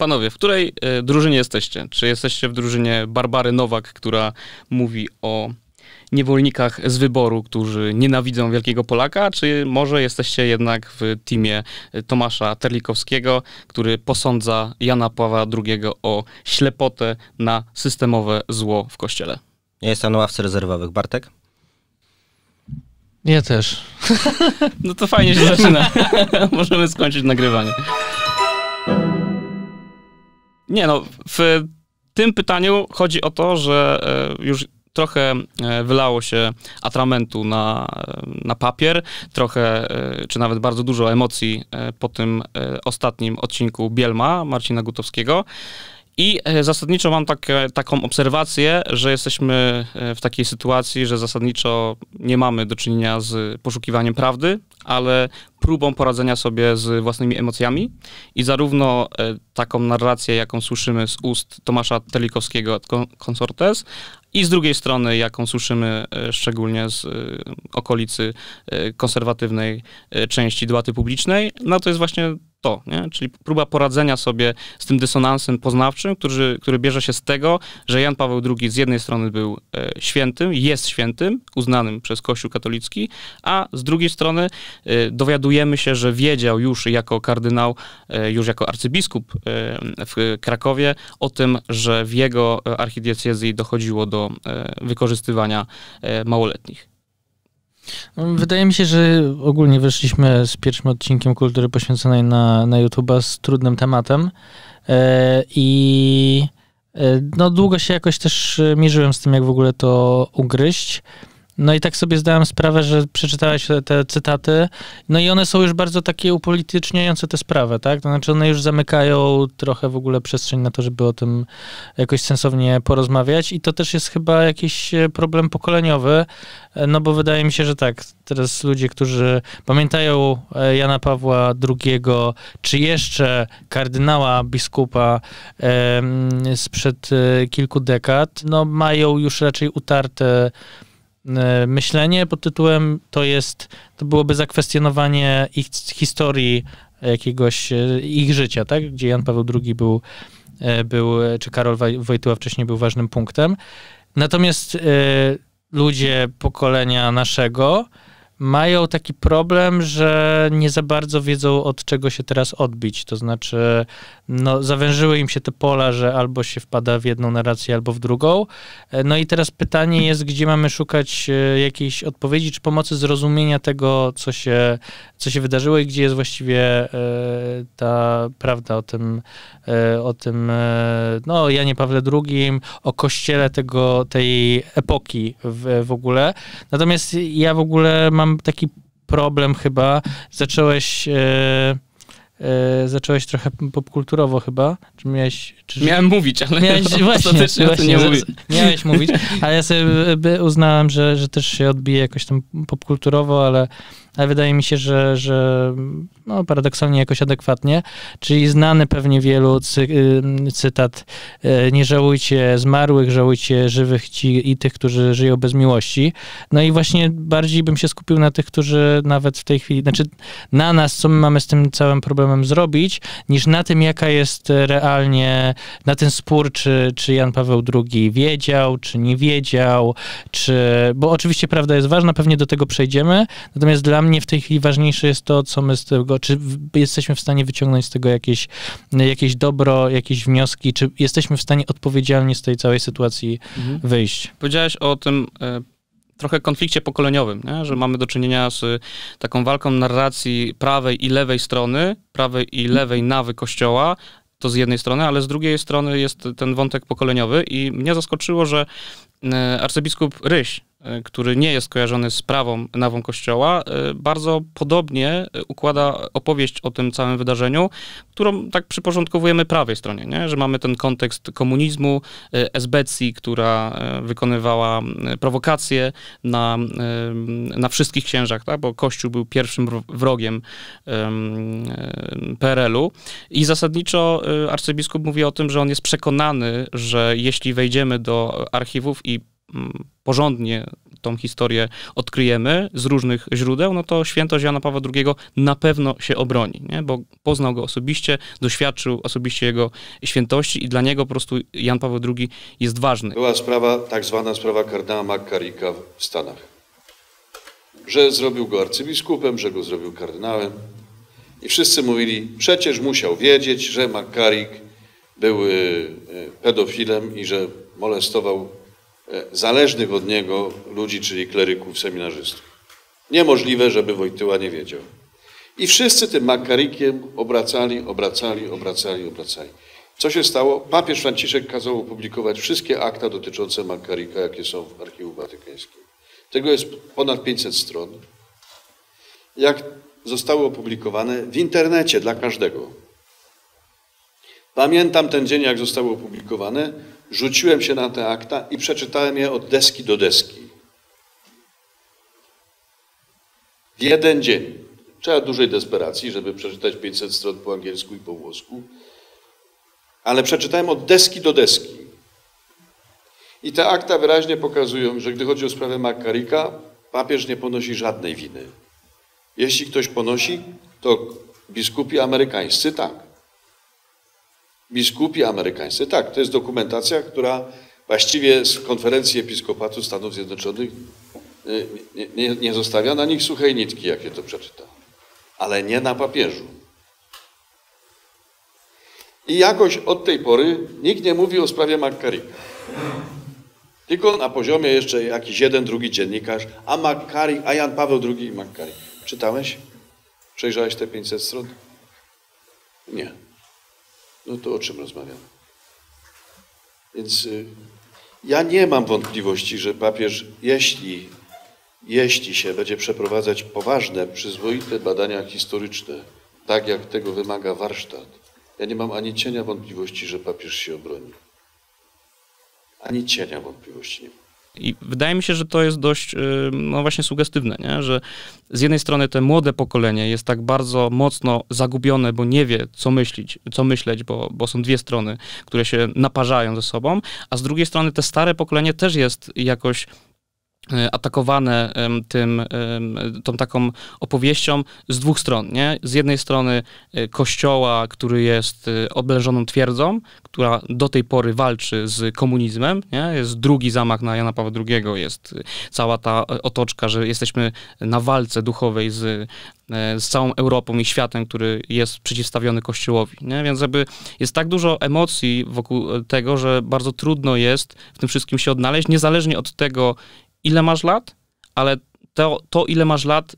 Panowie, w której e, drużynie jesteście? Czy jesteście w drużynie Barbary Nowak, która mówi o niewolnikach z wyboru, którzy nienawidzą Wielkiego Polaka, czy może jesteście jednak w teamie Tomasza Terlikowskiego, który posądza Jana Pawła II o ślepotę na systemowe zło w Kościele? Ja jestem na ławce rezerwowych. Bartek? Ja też. No to fajnie się zaczyna. Możemy skończyć nagrywanie. Nie no, w tym pytaniu chodzi o to, że e, już trochę e, wylało się atramentu na, e, na papier, trochę, czy nawet bardzo dużo emocji po tym ostatnim odcinku Bielma Marcina Gutowskiego. I e, zasadniczo mam tak, e, taką obserwację, że jesteśmy e, w takiej sytuacji, że zasadniczo nie mamy do czynienia z poszukiwaniem prawdy, ale próbą poradzenia sobie z własnymi emocjami. I zarówno taką narrację, jaką słyszymy z ust Tomasza Telikowskiego Konsortes, i z drugiej strony, jaką słyszymy szczególnie z okolicy konserwatywnej części debaty publicznej, no to jest właśnie to, nie? czyli próba poradzenia sobie z tym dysonansem poznawczym, który, który bierze się z tego, że Jan Paweł II z jednej strony był e, świętym, jest świętym, uznanym przez Kościół katolicki, a z drugiej strony e, dowiadujemy się, że wiedział już jako kardynał, e, już jako arcybiskup e, w Krakowie o tym, że w jego archidiecezji dochodziło do e, wykorzystywania e, małoletnich. No, wydaje mi się, że ogólnie wyszliśmy z pierwszym odcinkiem kultury poświęconej na, na YouTube'a z trudnym tematem e, i e, no długo się jakoś też e, mierzyłem z tym, jak w ogóle to ugryźć. No i tak sobie zdałem sprawę, że przeczytałeś te, te cytaty, no i one są już bardzo takie upolityczniające tę sprawę, tak? To znaczy one już zamykają trochę w ogóle przestrzeń na to, żeby o tym jakoś sensownie porozmawiać i to też jest chyba jakiś e, problem pokoleniowy, e, no bo wydaje mi się, że tak, teraz ludzie, którzy pamiętają e, Jana Pawła II, czy jeszcze kardynała biskupa sprzed kilku dekad, no mają już raczej utarte E, myślenie pod tytułem to jest, to byłoby zakwestionowanie ich historii jakiegoś, e, ich życia, tak? Gdzie Jan Paweł II był, e, był czy Karol Wojtyła wcześniej był ważnym punktem. Natomiast ludzie pokolenia naszego mają taki problem, że nie za bardzo wiedzą, od czego się teraz odbić. To znaczy, no, zawężyły im się te pola, że albo się wpada w jedną narrację, albo w drugą. E, no i teraz pytanie jest, gdzie mamy szukać e, jakiejś odpowiedzi czy pomocy zrozumienia tego, co się, co się wydarzyło i gdzie jest właściwie e, ta prawda o tym, o tym, no, Janie Pawle II, o kościele tego, tej epoki w, w ogóle. Natomiast ja w ogóle mam mam taki problem chyba. Zacząłeś. E, e, zacząłeś trochę popkulturowo chyba, czy miałeś... Czy, Miałem mówić, ale miałeś, no, właśnie, właśnie, nie mówię. Miałeś mówić, ale ja sobie uznałem, że, że też się odbije jakoś tam popkulturowo, ale ale wydaje mi się, że, że no, paradoksalnie jakoś adekwatnie, czyli znany pewnie wielu cy, y, cytat y, nie żałujcie zmarłych, żałujcie żywych ci i tych, którzy żyją bez miłości. No i właśnie bardziej bym się skupił na tych, którzy nawet w tej chwili, znaczy na nas, co my mamy z tym całym problemem zrobić, niż na tym, jaka jest realnie, na ten spór, czy, czy Jan Paweł II wiedział, czy nie wiedział, czy, bo oczywiście prawda jest ważna, pewnie do tego przejdziemy, natomiast dla mnie mnie w tej chwili ważniejsze jest to, co my z tego, czy jesteśmy w stanie wyciągnąć z tego jakieś, jakieś dobro, jakieś wnioski, czy jesteśmy w stanie odpowiedzialnie z tej całej sytuacji mhm. wyjść. Powiedziałeś o tym e, trochę konflikcie pokoleniowym, nie? że mamy do czynienia z e, taką walką narracji prawej i lewej strony, prawej i mhm. lewej nawy kościoła, to z jednej strony, ale z drugiej strony jest ten wątek pokoleniowy i mnie zaskoczyło, że e, arcybiskup Ryś E, który nie jest kojarzony z prawą nawą Kościoła, e, bardzo podobnie e, układa opowieść o tym całym wydarzeniu, którą tak przyporządkowujemy prawej stronie, nie? że mamy ten kontekst komunizmu, esbecji, która wykonywała prowokacje na, na wszystkich księżach, tak? bo Kościół był pierwszym wrogiem PRL-u i zasadniczo arcybiskup mówi o tym, że on jest przekonany, że jeśli wejdziemy do archiwów i porządnie tą historię odkryjemy z różnych źródeł, no to świętość Jana Pawła II na pewno się obroni, nie? bo poznał go osobiście, doświadczył osobiście jego świętości i dla niego po prostu Jan Paweł II jest ważny. Była sprawa, tak zwana sprawa kardynała McCarricka w Stanach. Że zrobił go arcybiskupem, że go zrobił kardynałem. I wszyscy mówili, przecież musiał wiedzieć, że McCarrick był e, pedofilem i że molestował E, zależnych od niego ludzi, czyli kleryków, seminarzystów. Niemożliwe, żeby Wojtyła nie wiedział. I wszyscy tym makarikiem obracali, obracali, obracali, obracali. Co się stało? Papież Franciszek kazał opublikować wszystkie akta dotyczące makarika, jakie są w Archiwum Watykańskim. Tego jest ponad 500 stron. Jak zostały opublikowane w internecie dla każdego. Pamiętam ten dzień, jak zostały opublikowane rzuciłem się na te akta i przeczytałem je od deski do deski. W jeden dzień. Trzeba dużej desperacji, żeby przeczytać 500 stron po angielsku i po włosku. Ale przeczytałem od deski do deski. I te akta wyraźnie pokazują, że gdy chodzi o sprawę Makarika, papież nie ponosi żadnej winy. Jeśli ktoś ponosi, to biskupi amerykańscy tak biskupi amerykańscy. Tak, to jest dokumentacja, która właściwie z konferencji episkopatu Stanów Zjednoczonych y, nie, nie, nie zostawia na nich suchej nitki, jakie to przeczyta. Ale nie na papieżu. I jakoś od tej pory nikt nie mówi o sprawie McCarricka. Tylko na poziomie jeszcze jakiś jeden, drugi dziennikarz, a McCarrick, a Jan Paweł II i McCarrick. Czytałeś? Przejrzałeś te 500 stron? Nie no to o czym rozmawiamy? Więc y, ja nie mam wątpliwości, że papież, jeśli, jeśli się będzie przeprowadzać poważne, przyzwoite badania historyczne, tak jak tego wymaga warsztat, ja nie mam ani cienia wątpliwości, że papież się obroni. Ani cienia wątpliwości nie mam. I wydaje mi się, że to jest dość, y, no właśnie sugestywne, nie? że z jednej strony te młode pokolenie jest tak bardzo mocno zagubione, bo nie wie, co myśleć, co myśleć bo, bo są dwie strony, które się naparzają ze sobą, a z drugiej strony te stare pokolenie też jest jakoś E, atakowane tym, tą taką opowieścią z dwóch stron. Nie? Z jednej strony e, kościoła, który jest e, obleżoną twierdzą, która do tej pory walczy z komunizmem. Nie? Jest drugi zamach na Jana Pawła II, jest cała ta otoczka, że jesteśmy na walce duchowej z, z całą Europą i światem, który jest przeciwstawiony kościołowi. Nie? Więc jakby jest tak dużo emocji wokół tego, że bardzo trudno jest w tym wszystkim się odnaleźć, niezależnie od tego, ile masz lat, ale to, to ile masz lat,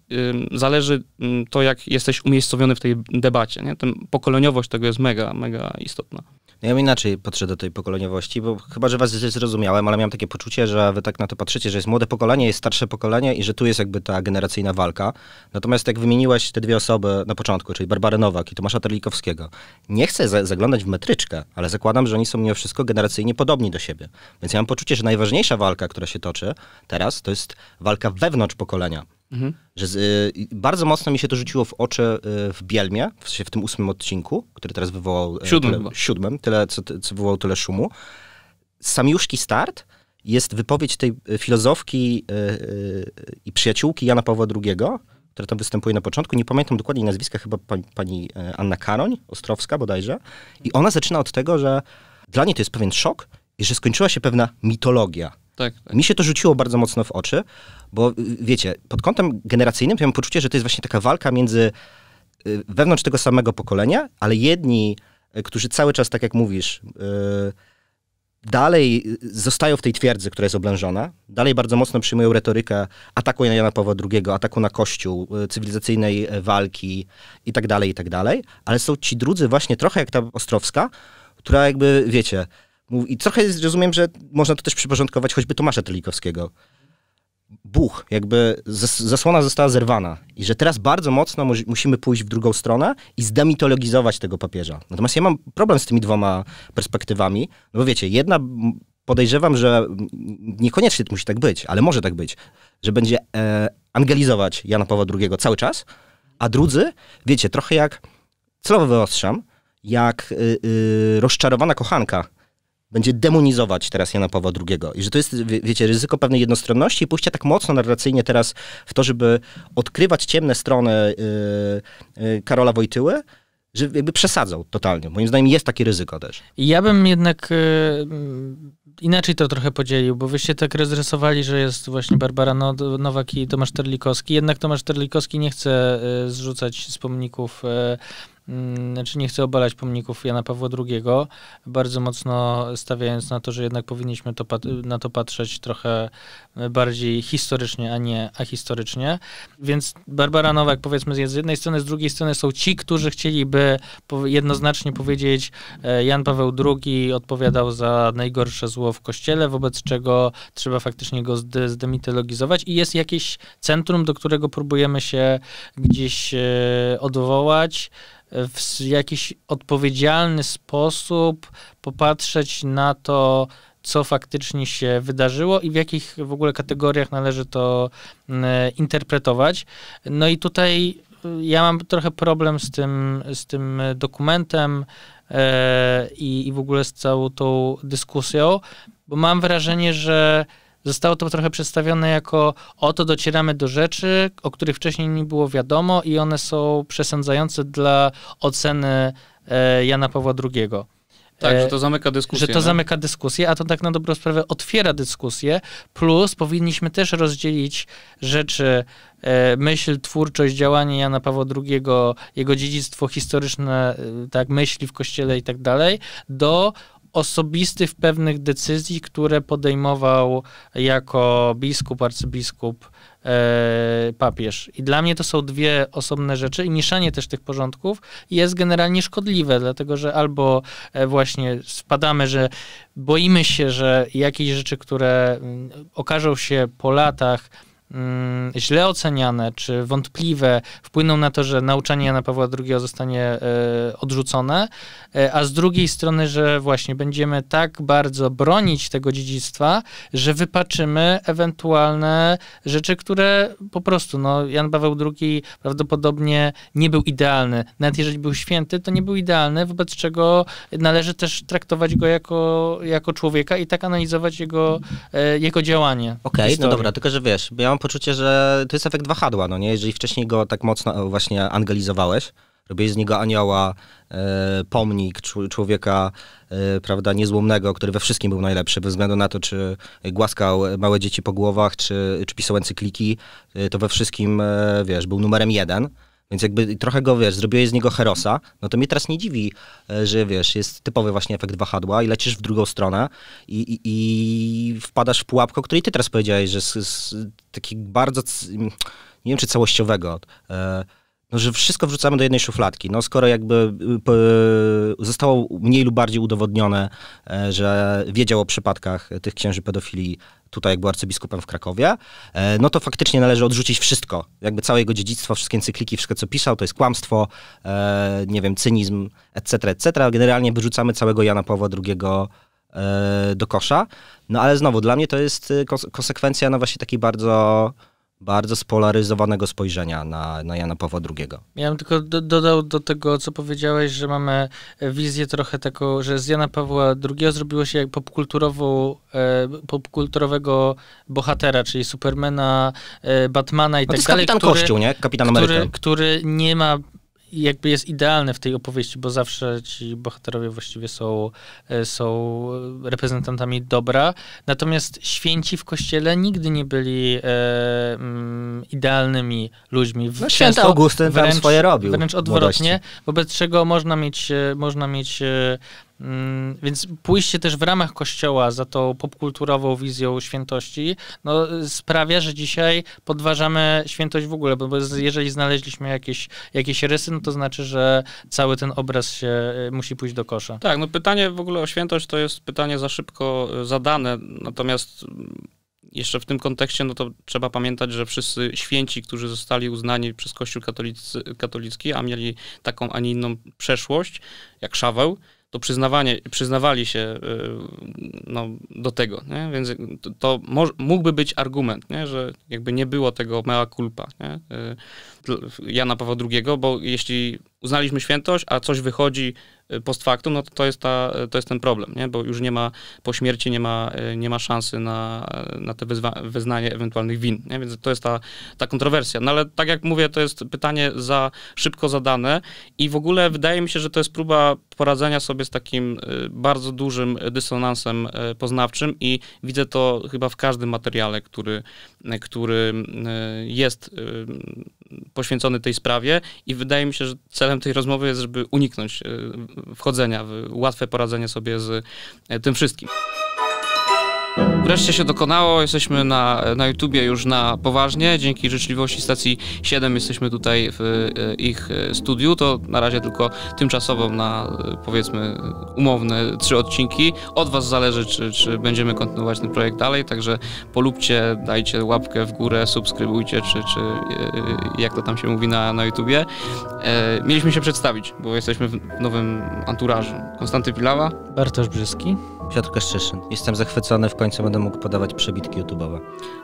zależy to, jak jesteś umiejscowiony w tej debacie. Nie? Ten, pokoleniowość tego jest mega, mega istotna. No ja inaczej podszedł do tej pokoleniowości, bo chyba, że was zrozumiałem, ale miałem takie poczucie, że wy tak na to patrzycie, że jest młode pokolenie, jest starsze pokolenie i że tu jest jakby ta generacyjna walka. Natomiast jak wymieniłeś te dwie osoby na początku, czyli Barbarę Nowak i Tomasza Terlikowskiego, nie chcę za zaglądać w metryczkę, ale zakładam, że oni są mimo wszystko generacyjnie podobni do siebie. Więc ja mam poczucie, że najważniejsza walka, która się toczy teraz, to jest walka wewnątrz pokolenia. Mhm. Że z, y, bardzo mocno mi się to rzuciło w oczy y, w Bielmie, w, w tym ósmym odcinku, który teraz wywołał... Y, siódmym. Tyle, siódmym, tyle, co, co wywołał tyle szumu. Samiuszki start jest wypowiedź tej y, filozofki y, y, i przyjaciółki Jana Pawła II, która tam występuje na początku. Nie pamiętam dokładnie nazwiska, chyba pani, pani Anna Karoń, Ostrowska bodajże. I ona zaczyna od tego, że dla niej to jest pewien szok i że skończyła się pewna mitologia tak, tak. Mi się to rzuciło bardzo mocno w oczy, bo y, wiecie, pod kątem generacyjnym to mam poczucie, że to jest właśnie taka walka między y, wewnątrz tego samego pokolenia, ale jedni, y, którzy cały czas, tak jak mówisz, dalej zostają w tej twierdzy, która jest oblężona, dalej bardzo mocno przyjmują retorykę ataku na Jana Pawła II, ataku na Kościół, cywilizacyjnej walki i tak dalej, i tak dalej, ale są ci drudzy właśnie trochę jak ta Ostrowska, która jakby, wiecie, i trochę rozumiem, że można to też przyporządkować choćby Tomasza Telikowskiego. Buch, jakby zasłona została zerwana i że teraz bardzo mocno musimy pójść w drugą stronę i zdemitologizować tego papieża. Natomiast ja mam problem z tymi dwoma perspektywami, no bo wiecie, jedna podejrzewam, że niekoniecznie musi tak być, ale może tak być, że będzie e, angelizować Jana Pawła II cały czas, a drudzy, wiecie, trochę jak, celowo wyostrzam, jak y, y, rozczarowana kochanka, będzie demonizować teraz Jana Pawła II. I że to jest, wiecie, ryzyko pewnej jednostronności i pójścia tak mocno narracyjnie teraz w to, żeby odkrywać ciemne strony y, y, Karola Wojtyły, że jakby przesadzał totalnie. Moim zdaniem jest takie ryzyko też. Ja bym jednak y, mm, inaczej to trochę podzielił, bo wyście tak rozrysowali, że jest właśnie Barbara Nowak i Tomasz Terlikowski. Jednak Tomasz Terlikowski nie chce zrzucać z pomników Mm, znaczy nie chcę obalać pomników Jana Pawła II, bardzo mocno stawiając na to, że jednak powinniśmy to na to patrzeć trochę bardziej historycznie, a nie ahistorycznie. Więc Barbara Nowak powiedzmy z jednej strony, z drugiej strony są ci, którzy chcieliby jednoznacznie powiedzieć e, Jan Paweł II odpowiadał za najgorsze zło w Kościele, wobec czego trzeba faktycznie go zdemitologizować i jest jakieś centrum, do którego próbujemy się gdzieś e, odwołać, w jakiś odpowiedzialny sposób popatrzeć na to, co faktycznie się wydarzyło i w jakich w ogóle kategoriach należy to interpretować. No i tutaj y, ja mam trochę problem z tym, z tym dokumentem e, i, i w ogóle z całą tą dyskusją, bo mam wrażenie, że Zostało to trochę przedstawione jako oto docieramy do rzeczy, o których wcześniej nie było wiadomo i one są przesądzające dla oceny e, Jana Pawła II. Tak, że to e, zamyka dyskusję. Że to zamyka dyskusję, a to tak na dobrą sprawę otwiera dyskusję, plus powinniśmy też rozdzielić rzeczy, e, myśl, twórczość, działanie Jana Pawła II, jego dziedzictwo historyczne, e, tak, myśli w kościele i tak dalej, do osobisty w pewnych decyzji, które podejmował jako biskup, arcybiskup, e, papież. I dla mnie to są dwie osobne rzeczy i mieszanie też tych porządków jest generalnie szkodliwe, dlatego że albo e, właśnie spadamy, że boimy się, że jakieś rzeczy, które mm, okażą się po latach, Mm, źle oceniane czy wątpliwe wpłyną na to, że nauczanie Jana Pawła II zostanie e, odrzucone, e, a z drugiej strony, że właśnie będziemy tak bardzo bronić tego dziedzictwa, że wypaczymy ewentualne rzeczy, które po prostu, no, Jan Paweł II prawdopodobnie nie był idealny. Nawet jeżeli był święty, to nie był idealny, wobec czego należy też traktować go jako, jako człowieka i tak analizować jego, e, jego działanie. Okej, okay, no dobra, tylko że wiesz, ja mam poczucie, że to jest efekt wahadła, no nie? Jeżeli wcześniej go tak mocno właśnie angelizowałeś, robiłeś z niego anioła, e, pomnik człowieka, e, prawda, niezłomnego, który we wszystkim był najlepszy, bez względu na to, czy głaskał małe dzieci po głowach, czy, czy pisał encykliki, e, to we wszystkim, e, wiesz, był numerem jeden. Więc jakby trochę go, wiesz, zrobiłeś z niego herosa, no to mnie teraz nie dziwi, e, że wiesz, jest typowy właśnie efekt wahadła i lecisz w drugą stronę i, i, i wpadasz w pułapkę, o której ty teraz powiedziałeś, że z, z taki bardzo, nie wiem czy całościowego, e, no, że wszystko wrzucamy do jednej szufladki. No, skoro jakby y, y, zostało mniej lub bardziej udowodnione, e, że wiedział o przypadkach tych księży pedofilii tutaj, jak był arcybiskupem w Krakowie, e, no to faktycznie należy odrzucić wszystko. Jakby całe jego dziedzictwo, wszystkie encykliki, wszystko co pisał, to jest kłamstwo, e, nie wiem, cynizm, etc., etc. Generalnie wyrzucamy całego Jana Pawła II do kosza. No ale znowu, dla mnie to jest y, konsekwencja, no właśnie takiej bardzo bardzo spolaryzowanego spojrzenia na, na Jana Pawła II. Ja bym tylko do, dodał do tego, co powiedziałeś, że mamy wizję trochę taką, że z Jana Pawła II zrobiło się jak popkulturową, e, popkulturowego bohatera, czyli Supermana, e, Batmana i no tak dalej. Kapitan który, Kościół, nie? Kapitan który, Ameryka. Który nie ma jakby jest idealny w tej opowieści, bo zawsze ci bohaterowie właściwie są, e, są reprezentantami dobra. Natomiast święci w kościele nigdy nie byli e, mm, idealnymi ludźmi. No, święty Augustyn wręcz, swoje robił. Wręcz odwrotnie, młodości. wobec czego można mieć, e, można mieć e, Mm, więc pójście też w ramach kościoła za tą popkulturową wizją świętości no, sprawia, że dzisiaj podważamy świętość w ogóle, bo, jeżeli znaleźliśmy jakieś, jakieś rysy, no to znaczy, że cały ten obraz się y, musi pójść do kosza. Tak, no pytanie w ogóle o świętość to jest pytanie za szybko y, zadane, natomiast mm, jeszcze w tym kontekście, no to trzeba pamiętać, że wszyscy święci, którzy zostali uznani przez Kościół katolicki, a mieli taką, a nie inną przeszłość, jak Szaweł, to przyznawanie, przyznawali się y, no, do tego. Nie? Więc to, to mógłby być argument, nie? że jakby nie było tego mea culpa nie? Y, Jana Pawła II, bo jeśli uznaliśmy świętość, a coś wychodzi Y, post factum, no to, to jest, ta, y, to jest ten problem, nie? bo już nie ma, po śmierci nie ma, y, nie ma szansy na, na te wyzwa- wyznanie ewentualnych win, nie? więc to jest ta, ta kontrowersja. No ale tak jak mówię, to jest pytanie za szybko zadane i w ogóle wydaje mi się, że to jest próba poradzenia sobie z takim bardzo dużym dysonansem poznawczym i widzę to chyba w każdym materiale, który, który jest poświęcony tej sprawie i wydaje mi się, że celem tej rozmowy jest, żeby uniknąć e, wchodzenia w łatwe poradzenie sobie z e, tym wszystkim. Wreszcie się dokonało, jesteśmy na, na YouTubie już na poważnie, dzięki życzliwości stacji 7 jesteśmy tutaj w e, ich e, studiu, to na razie tylko tymczasowo na e, powiedzmy umowne trzy odcinki. Od Was zależy, czy, czy będziemy kontynuować ten projekt dalej, także polubcie, dajcie łapkę w górę, subskrybujcie, czy, czy jak to tam się mówi na, na YouTubie. Mieliśmy się przedstawić, bo jesteśmy w nowym anturażu. Konstanty Pilawa. Bartosz Brzyski. Piotr Kaszczyszyn. Jestem zachwycony, w końcu będę mógł podawać przebitki YouTube'owe.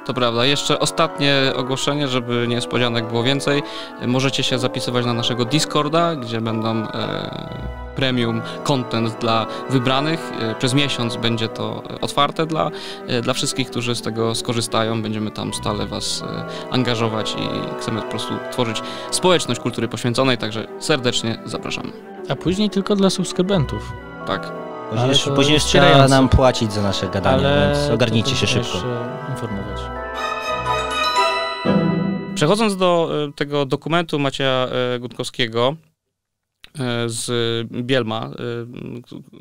To prawda. Jeszcze ostatnie ogłoszenie, żeby niespodzianek było więcej. Możecie się zapisywać na naszego Discorda, gdzie będą e, premium content dla wybranych. E, przez miesiąc będzie to otwarte dla, e, dla wszystkich, którzy z tego skorzystają. Będziemy tam stale Was e, angażować i chcemy po prostu tworzyć społeczność kultury poświęconej, także serdecznie zapraszamy. A później tylko dla subskrybentów. Tak. Później, jeszcze, później jeszcze trzeba nam płacić za nasze gadanie, więc ogarnijcie się szybko. informować. Przechodząc do e, tego dokumentu Macieja e, Gutkowskiego, E, z Bielma, e,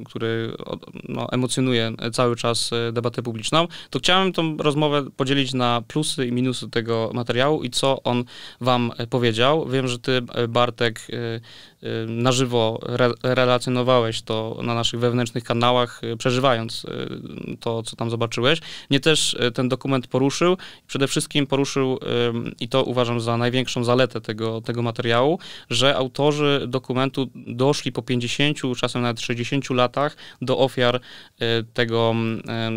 który no, emocjonuje cały czas e, debatę publiczną, to chciałem tą rozmowę podzielić na plusy i minusy tego materiału i co on wam powiedział. Wiem, że ty, Bartek, na żywo re relacjonowałeś to na naszych wewnętrznych kanałach, przeżywając to, co tam zobaczyłeś. Mnie też ten dokument poruszył. Przede wszystkim poruszył, i to uważam za największą zaletę tego, tego materiału, że autorzy dokumentu doszli po 50, czasem nawet 60 latach do ofiar e, tego, e,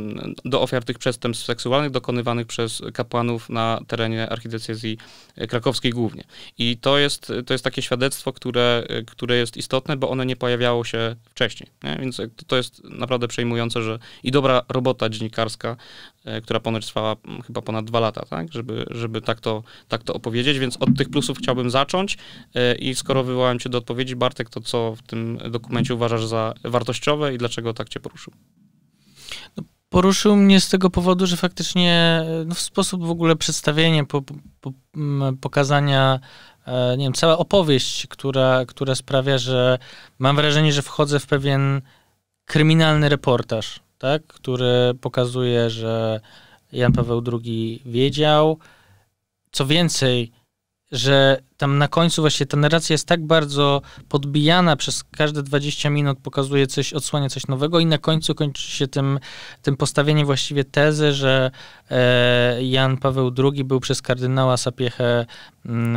do ofiar tych przestępstw seksualnych dokonywanych przez kapłanów na terenie archidiecezji krakowskiej głównie. I to jest, to jest takie świadectwo, które, które jest istotne, bo one nie pojawiało się wcześniej. Nie? Więc to jest naprawdę przejmujące, że i dobra robota dziennikarska E, która ponoć trwała chyba ponad dwa lata, tak? Żeby, żeby tak, to, tak to opowiedzieć, więc od tych plusów chciałbym zacząć e, i skoro wywołałem cię do odpowiedzi, Bartek, to co w tym dokumencie uważasz za wartościowe i dlaczego tak cię poruszył? No, poruszył mnie z tego powodu, że faktycznie e, no, w sposób w ogóle przedstawienia, po, po, pokazania nie wiem, cała opowieść, która, która sprawia, że mam wrażenie, że wchodzę w pewien kryminalny reportaż tak, który pokazuje, że Jan Paweł II wiedział. Co więcej, że tam na końcu właśnie ta narracja jest tak bardzo podbijana, przez każde 20 minut pokazuje coś, odsłania coś nowego i na końcu kończy się tym, tym postawieniem właściwie tezy, że e, Jan Paweł II był przez kardynała Sapiechę mm,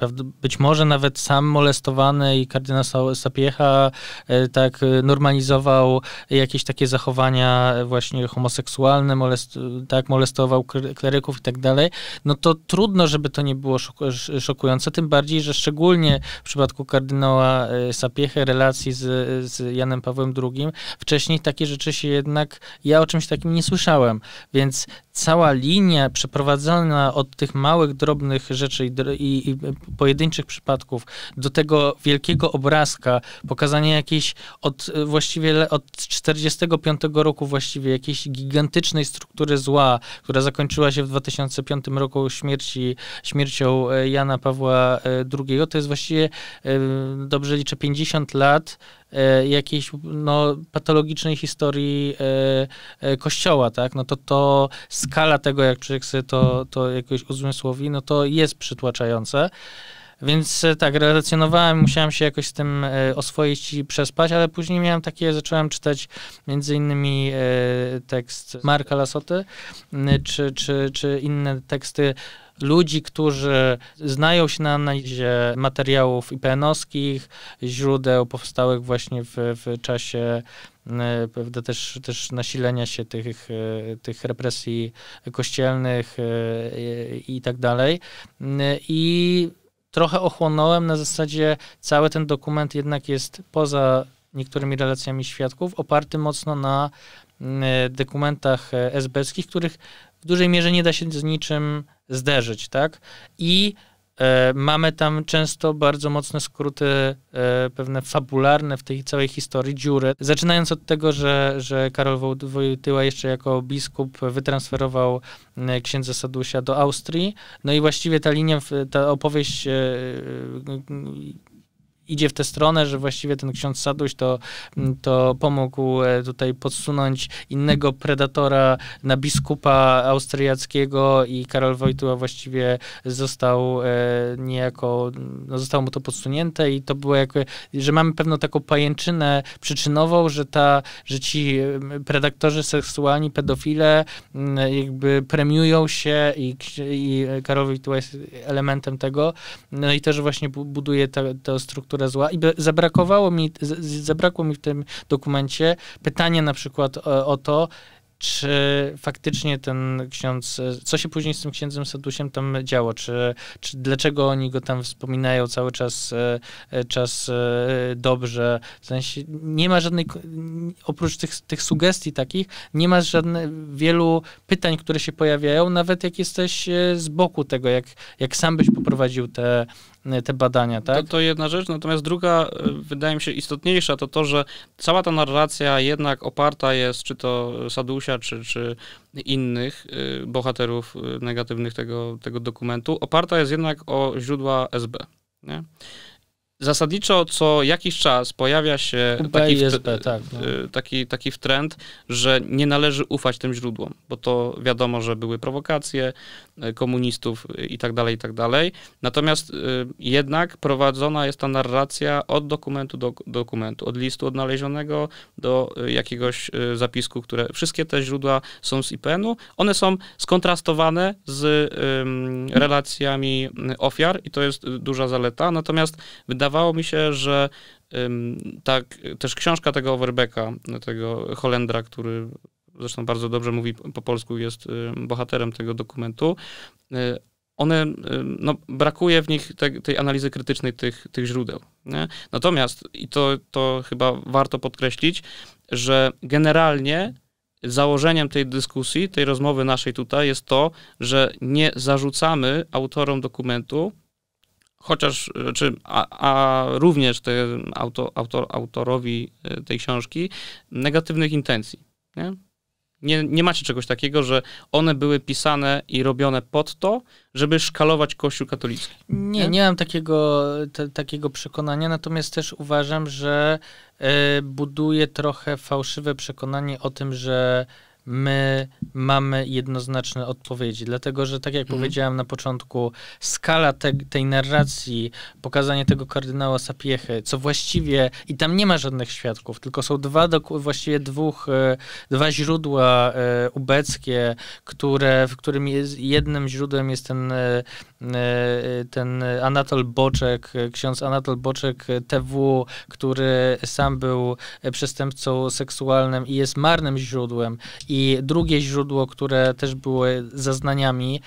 e, być może nawet sam molestowany i kardynał Sapiecha e, tak normalizował jakieś takie zachowania właśnie homoseksualne, molest, tak molestował kleryków i tak dalej, no to trudno, żeby to nie było szokujące, tym bardziej, że szczególnie w przypadku kardynała e, Sapiechy, relacji z, z Janem Pawłem II, wcześniej takie rzeczy się jednak, ja o czymś takim nie słyszałem, więc cała linia przeprowadzana od tych małych, drobnych rzeczy i, i, i, pojedynczych przypadków do tego wielkiego obrazka, pokazania jakiejś od właściwie od 45 roku właściwie jakiejś gigantycznej struktury zła, która zakończyła się w 2005 roku śmierci, śmiercią e, Jana Pawła e, II, to jest właściwie, e, dobrze liczę, 50 lat E, jakiejś no, patologicznej historii e, e, kościoła, tak? No to, to skala tego, jak człowiek sobie to, to jakoś uzmysłowi, no to jest przytłaczające. Więc tak, relacjonowałem, musiałem się jakoś z tym oswoić i przespać, ale później miałem takie, zacząłem czytać między innymi tekst Marka Lasoty, czy, czy, czy inne teksty ludzi, którzy znają się na analizie materiałów IPN-owskich, źródeł powstałych właśnie w, w czasie prawda, e, też, też nasilenia się tych, e, tych represji kościelnych i, e, i tak dalej. I trochę ochłonąłem na zasadzie cały ten dokument jednak jest poza niektórymi relacjami świadków, oparty mocno na dokumentach esbeckich, których w dużej mierze nie da się z niczym zderzyć, tak? I e, mamy tam często bardzo mocne skróty, e, pewne fabularne w tej całej historii dziury. Zaczynając od tego, że, że Karol Wojtyła jeszcze jako biskup wytransferował e, księdza Sadusia do Austrii, no i właściwie ta linia, ta opowieść e, e idzie w tę stronę, że właściwie ten ksiądz Saduś to, mm, to pomógł e, tutaj podsunąć innego predatora na biskupa austriackiego i Karol Wojtyła właściwie został e, niejako, no zostało mu to podsunięte i to było jakby, że mamy pewną taką pajęczynę przyczynową, że ta, że ci mm, predaktorzy seksualni, pedofile mm, jakby premiują się i, i Karol Wojtyła jest elementem tego, no i też właśnie buduje tę strukturę zła i zabrakowało mi, zabrakło mi w tym dokumencie pytania na przykład o, e, o to, czy faktycznie ten ksiądz, e, co się później z tym księdzem Sadusiem tam działo, czy, czy dlaczego oni go tam wspominają cały czas, e, czas dobrze, w sensie nie ma żadnej, oprócz tych, tych sugestii takich, nie ma żadnych wielu pytań, które się pojawiają, nawet jak jesteś z boku tego, jak, jak sam byś poprowadził te, Y, te badania, tak? To, to jedna rzecz, natomiast druga, y, wydaje mi się istotniejsza, to to, że cała ta narracja jednak oparta jest, czy to Sadusia, czy, czy innych y, bohaterów negatywnych tego, tego dokumentu, oparta jest jednak o źródła SB. Nie? Zasadniczo co jakiś czas pojawia się taki, ISB, tak, no. taki, taki trend, że nie należy ufać tym źródłom, bo to wiadomo, że były prowokacje, E, komunistów e, i tak dalej, i tak dalej. Natomiast e, jednak prowadzona jest ta narracja od dokumentu do dokumentu, od listu odnalezionego do jakiegoś zapisku, które wszystkie te źródła są z IPN-u. One są skontrastowane z relacjami ofiar i to jest duża zaleta. Natomiast wydawało mi się, że tak, też książka tego Overbecka, tego Holendra, który zresztą bardzo dobrze mówi po polsku, jest y, bohaterem tego dokumentu, y, one, y, no, brakuje w nich te, tej analizy krytycznej tych, tych źródeł. Nie? Natomiast, i to, to chyba warto podkreślić, że generalnie założeniem tej dyskusji, tej rozmowy naszej tutaj jest to, że nie zarzucamy autorom dokumentu, chociaż, czy, a, a również te auto, autor, autorowi tej książki, negatywnych intencji. Nie? Nie, nie macie czegoś takiego, że one były pisane i robione pod to, żeby szkalować Kościół katolicki. Nie, nie, nie mam takiego, takiego przekonania, natomiast też uważam, że y, buduje trochę fałszywe przekonanie o tym, że my mamy jednoznaczne odpowiedzi. Dlatego, że tak jak mhm. powiedziałem na początku, skala te, tej narracji, pokazanie tego kardynała Sapiechy, co właściwie, i tam nie ma żadnych świadków, tylko są dwa, właściwie dwóch, e, dwa źródła e, ubeckie, które, w którym jest, jednym źródłem jest ten, e, ten Anatol Boczek, ksiądz Anatol Boczek TW, który sam był przestępcą seksualnym i jest marnym źródłem. I i drugie źródło, które też były zeznaniami,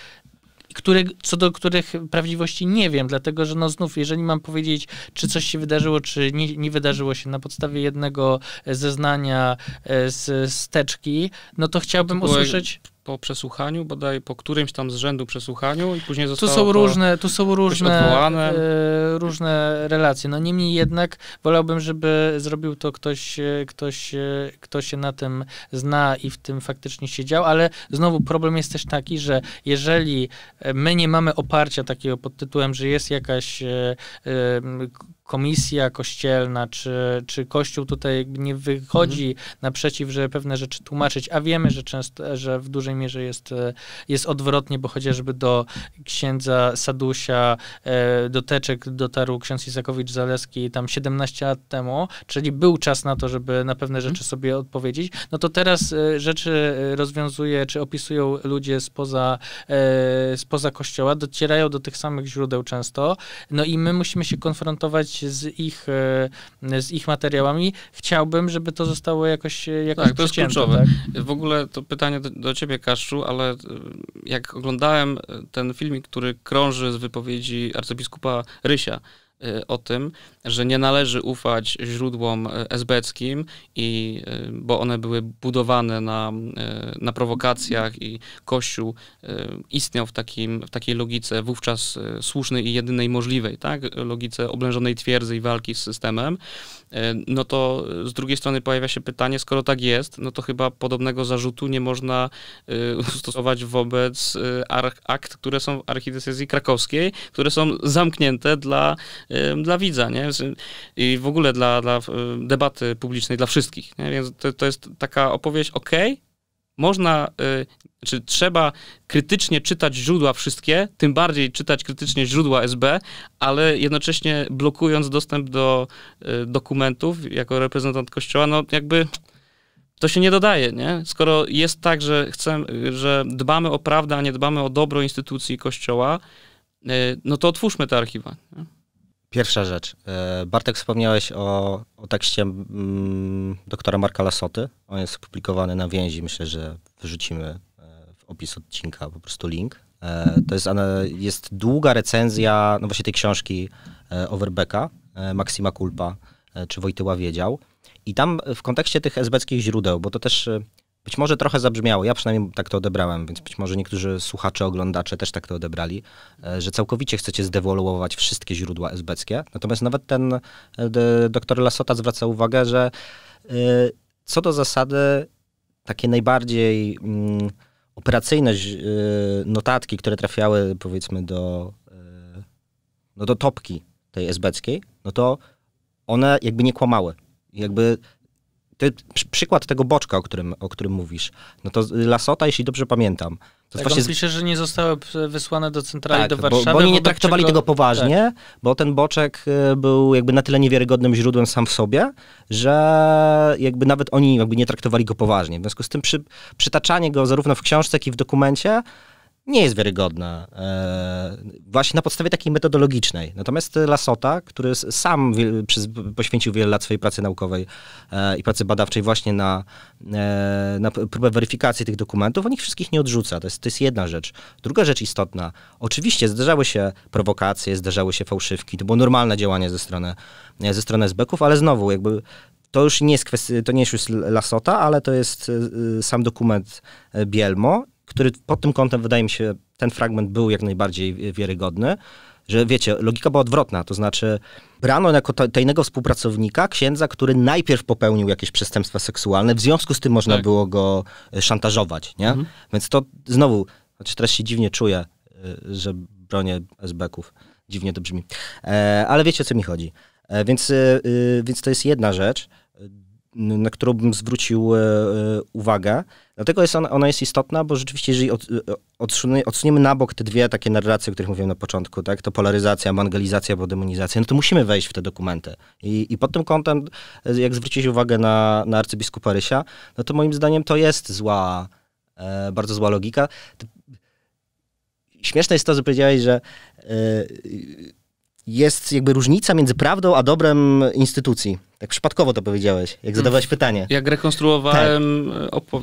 które, co do których prawdziwości nie wiem, dlatego że no znów, jeżeli mam powiedzieć, czy coś się wydarzyło, czy nie, nie wydarzyło się na podstawie jednego zeznania e, z steczki, no to chciałbym to usłyszeć po przesłuchaniu, bodaj po którymś tam z rzędu przesłuchaniu i później zostało tu są różne, Tu są różne, e, różne relacje. No niemniej jednak wolałbym, żeby zrobił to ktoś, e, ktoś, e, kto się na tym zna i w tym faktycznie siedział, ale znowu problem jest też taki, że jeżeli my nie mamy oparcia takiego pod tytułem, że jest jakaś komisja kościelna, czy, czy kościół tutaj nie wychodzi mhm. naprzeciw, żeby pewne rzeczy tłumaczyć, a wiemy, że często, że w dużej mierze jest, e, jest odwrotnie, bo chociażby do księdza Sadusia e, do teczek dotarł ksiądz Isakowicz-Zaleski tam 17 lat temu, czyli był czas na to, żeby na pewne mhm. rzeczy sobie odpowiedzieć, no to teraz e, rzeczy rozwiązuje, czy opisują ludzie spoza, spoza kościoła, docierają do tych samych źródeł często, no i my musimy się konfrontować z ich, e, z ich materiałami. Chciałbym, żeby to zostało jakoś, e, jakoś Tak, to jest kluczowe. Tak? W ogóle to pytanie do, do ciebie, Kaszczu, ale e, jak oglądałem ten filmik, który krąży z wypowiedzi arcybiskupa Rysia, Y, o tym, że nie należy ufać źródłom y, esbeckim, i, y, bo one były budowane na, na prowokacjach i Kościół istniał w, takim, w takiej logice wówczas słusznej i jedynej możliwej, tak? logice oblężonej twierdzy i walki z systemem, no to z drugiej strony pojawia się pytanie, skoro tak jest, no to chyba podobnego zarzutu nie można stosować wobec akt, które są w archidiecezji krakowskiej, które są zamknięte dla dla widza, nie? I w ogóle dla, dla y, debaty publicznej, dla wszystkich. Nie? Więc to, to jest taka opowieść, ok, można, y, czy trzeba krytycznie czytać źródła wszystkie, tym bardziej czytać krytycznie źródła SB, ale jednocześnie blokując dostęp do y, dokumentów jako reprezentant Kościoła, no jakby to się nie dodaje, nie? Skoro jest tak, że chcemy, że dbamy o prawdę, a nie dbamy o dobro instytucji Kościoła, no to otwórzmy te archiwa. Nie? Pierwsza rzecz. E, Bartek, wspomniałeś o, o tekście mm, doktora Marka Lasoty. On jest publikowany na więzi. Myślę, że wrzucimy e, w opis odcinka po prostu link. E, to jest, jest długa recenzja, no właśnie tej książki Overbecka, Maksima Kulpa, czy Wojtyła Wiedział. I tam w kontekście tych esbeckich źródeł, bo to też być może trochę zabrzmiało, ja przynajmniej tak to odebrałem, więc być może niektórzy słuchacze, oglądacze też tak to odebrali, e, że całkowicie chcecie zdewoluować wszystkie źródła esbeckie. Natomiast nawet ten e, doktor Lasota zwraca uwagę, że e, co do zasady takie najbardziej mm, operacyjne notatki, które trafiały powiedzmy do, no do topki tej esbeckiej, no to one jakby nie kłamały. Jakby ty, przykład tego boczka, o którym, o którym mówisz, no to Lasota, jeśli dobrze pamiętam. To tak, właśnie on pisze, że nie zostały wysłane do centrali, tak, do Warszawy. Bo, bo oni nie traktowali czego... tego poważnie, tak. bo ten boczek y, był jakby na tyle niewiarygodnym źródłem sam w sobie, że jakby nawet oni jakby nie traktowali go poważnie. W związku z tym przy, przytaczanie go zarówno w książce, jak i w dokumencie nie jest wiarygodna e, właśnie na podstawie takiej metodologicznej. Natomiast Lasota, który sam poświęcił wiele lat swojej pracy naukowej e, i pracy badawczej właśnie na, e, na próbę weryfikacji tych dokumentów, on ich wszystkich nie odrzuca. To jest, to jest jedna rzecz. Druga rzecz istotna. Oczywiście zdarzały się prowokacje, zdarzały się fałszywki. To było normalne działanie ze strony, ze strony SBK-ów, ale znowu jakby to już nie jest kwestia, to nie jest już Lasota, ale to jest sam dokument Bielmo który pod tym kątem wydaje mi się, ten fragment był jak najbardziej wiarygodny że wiecie, logika była odwrotna, to znaczy brano jako tajnego współpracownika księdza, który najpierw popełnił jakieś przestępstwa seksualne, w związku z tym można tak. było go e, szantażować, nie? Mhm. Więc to znowu, choć teraz się dziwnie czuję, e, że bronię sb ów dziwnie to brzmi, e, ale wiecie o co mi chodzi. Więc, więc to jest jedna rzecz na którą bym zwrócił e, e, uwagę. Dlatego jest ona, ona jest istotna, bo rzeczywiście, jeżeli e, odsuniemy na bok te dwie takie narracje, o których mówiłem na początku, tak, to polaryzacja, mangalizacja, bo demonizacja, no to musimy wejść w te dokumenty. I, i pod tym kątem, jak zwróciłeś uwagę na, na arcybiskupa Rysia, no to moim zdaniem to jest zła, bardzo zła logika. Śmieszne jest to, że powiedziałeś, że jest jakby różnica między prawdą a dobrem instytucji. Tak przypadkowo to powiedziałeś, jak zadawałeś hmm. pytanie. Jak rekonstruowałem tak. E,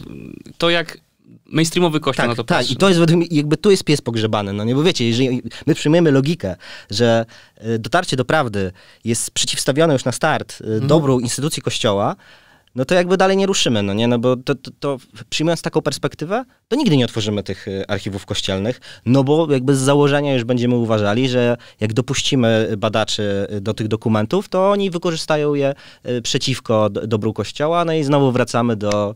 to, jak mainstreamowy kościół tak, na to tak. patrzy. Tak, i to jest według mnie, jakby tu jest pies pogrzebany, no nie, bo wiecie, jeżeli my przyjmiemy logikę, że e, dotarcie do prawdy jest przeciwstawione już na start e, mhm. dobru instytucji kościoła, no to jakby dalej nie ruszymy, no nie? No bo to, to, to, przyjmując taką perspektywę, to nigdy nie otworzymy tych e, archiwów kościelnych, no bo jakby z założenia już będziemy uważali, że jak dopuścimy badaczy e, do tych dokumentów, to oni wykorzystają je e, przeciwko dobru Kościoła, no i znowu wracamy do,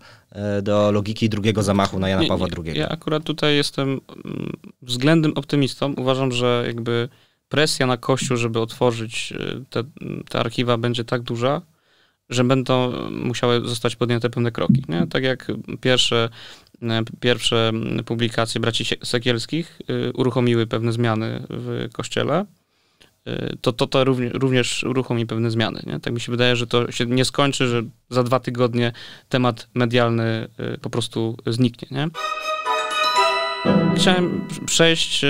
do logiki drugiego zamachu na Jana Pawła II. Ja akurat tutaj jestem mm, względnym optymistą. Uważam, że jakby presja na Kościół, żeby otworzyć te, te archiwa będzie tak duża, że będą musiały zostać podjęte pewne kroki. Nie? Tak jak pierwsze, e, pierwsze publikacje braci Sekielskich e, uruchomiły pewne zmiany w kościele, e, to to, to również, uruchomi pewne zmiany. Nie? Tak mi się wydaje, że to się nie skończy, że za dwa tygodnie temat medialny po prostu zniknie. Nie? Chciałem przejść,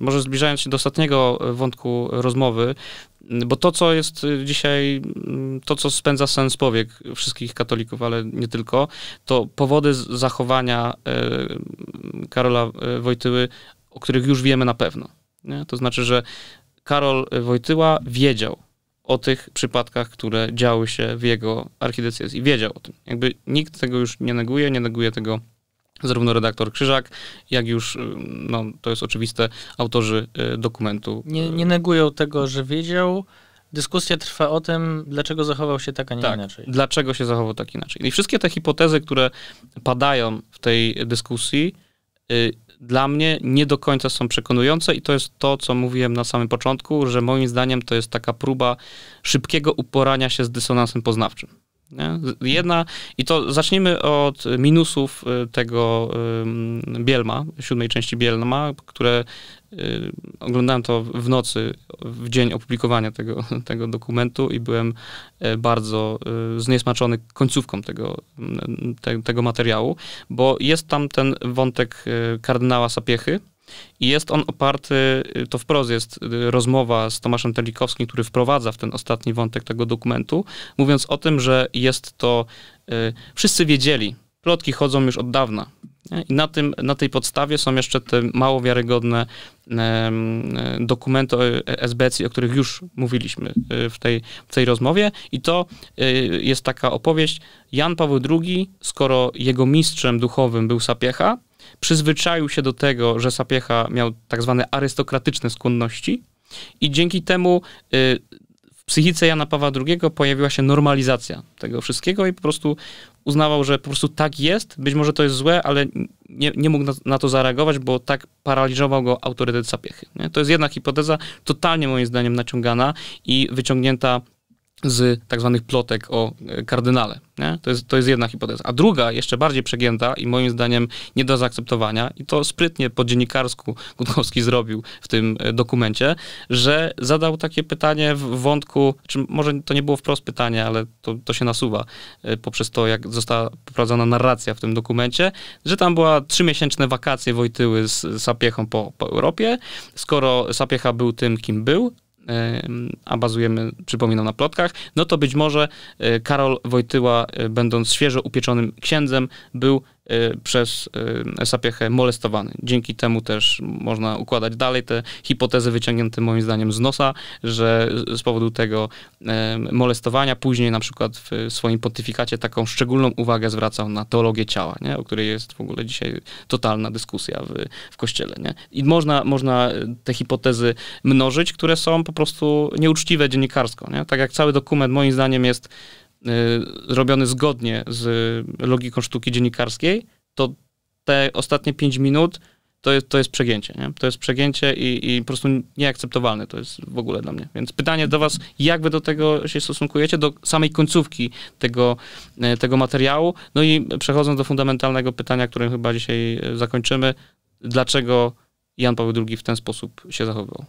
może zbliżając się do ostatniego wątku rozmowy, bo to, co jest y, dzisiaj, mm, to, co spędza sens powiek wszystkich katolików, ale nie tylko, to powody zachowania e, Karola e, Wojtyły, o których już wiemy na pewno. Nie? To znaczy, że Karol Wojtyła wiedział o tych przypadkach, które działy się w jego archidiecezji. Wiedział o tym. Jakby nikt tego już nie neguje, nie neguje tego zarówno redaktor Krzyżak, jak już, y, no to jest oczywiste, autorzy y, dokumentu. Y. Nie, nie negują tego, że wiedział. Dyskusja trwa o tym, dlaczego zachował się tak, a nie tak, inaczej. Dlaczego się zachował tak inaczej. I wszystkie te hipotezy, które padają w tej dyskusji, y, dla mnie nie do końca są przekonujące i to jest to, co mówiłem na samym początku, że moim zdaniem to jest taka próba szybkiego uporania się z dysonansem poznawczym. Nie? Jedna, i to zacznijmy od minusów y, tego Bielma, siódmej części Bielma, które y, oglądałem to w nocy, w dzień opublikowania tego, tego dokumentu i byłem e, bardzo y, zniesmaczony końcówką tego, te, tego materiału, bo jest tam ten wątek kardynała Sapiechy, i jest on oparty, y, to wprost jest y, rozmowa z Tomaszem Telikowskim, który wprowadza w ten ostatni wątek tego dokumentu, mówiąc o tym, że jest to, y, wszyscy wiedzieli, plotki chodzą już od dawna. I na, tym, na tej podstawie są jeszcze te mało wiarygodne y, dokumenty e, SBC, o których już mówiliśmy w tej, w tej rozmowie. I to jest taka opowieść. Jan Paweł II, skoro jego mistrzem duchowym był Sapiecha, przyzwyczaił się do tego, że Sapiecha miał tak zwane arystokratyczne skłonności i dzięki temu y, w psychice Jana Pawła II pojawiła się normalizacja tego wszystkiego i po prostu uznawał, że po prostu tak jest, być może to jest złe, ale nie, nie mógł na, na to zareagować, bo tak paraliżował go autorytet Sapiechy. Nie? To jest jedna hipoteza, totalnie moim zdaniem naciągana i wyciągnięta z tak zwanych plotek o e, kardynale. Nie? To, jest, to jest jedna hipoteza. A druga, jeszcze bardziej przegięta i moim zdaniem nie do zaakceptowania, i to sprytnie po dziennikarsku Gutkowski zrobił w tym e, dokumencie, że zadał takie pytanie w wątku, czy może to nie było wprost pytanie, ale to, to się nasuwa e, poprzez to, jak została poprowadzona narracja w tym dokumencie, że tam była trzymiesięczne wakacje Wojtyły z Sapiechą po, po Europie. Skoro Sapiecha był tym, kim był, a bazujemy, przypominam, na plotkach, no to być może y, Karol Wojtyła, y, będąc świeżo upieczonym księdzem, był Y, przez y, Sapiechę molestowany. Dzięki temu też można układać dalej te hipotezy wyciągnięte moim zdaniem z nosa, że z powodu tego y, molestowania później na przykład w swoim pontyfikacie taką szczególną uwagę zwracał na teologię ciała, nie? o której jest w ogóle dzisiaj totalna dyskusja w, w kościele. Nie? I można, można te hipotezy mnożyć, które są po prostu nieuczciwe dziennikarsko. Nie? Tak jak cały dokument moim zdaniem jest Y, robiony zgodnie z logiką sztuki dziennikarskiej, to te ostatnie 5 minut to jest, to jest przegięcie. Nie? To jest przegięcie i, i po prostu nieakceptowalne to jest w ogóle dla mnie. Więc pytanie do Was, jak Wy do tego się stosunkujecie, do samej końcówki tego, y, tego materiału? No i przechodząc do fundamentalnego pytania, którym chyba dzisiaj y, zakończymy, dlaczego Jan Paweł II w ten sposób się zachowywał?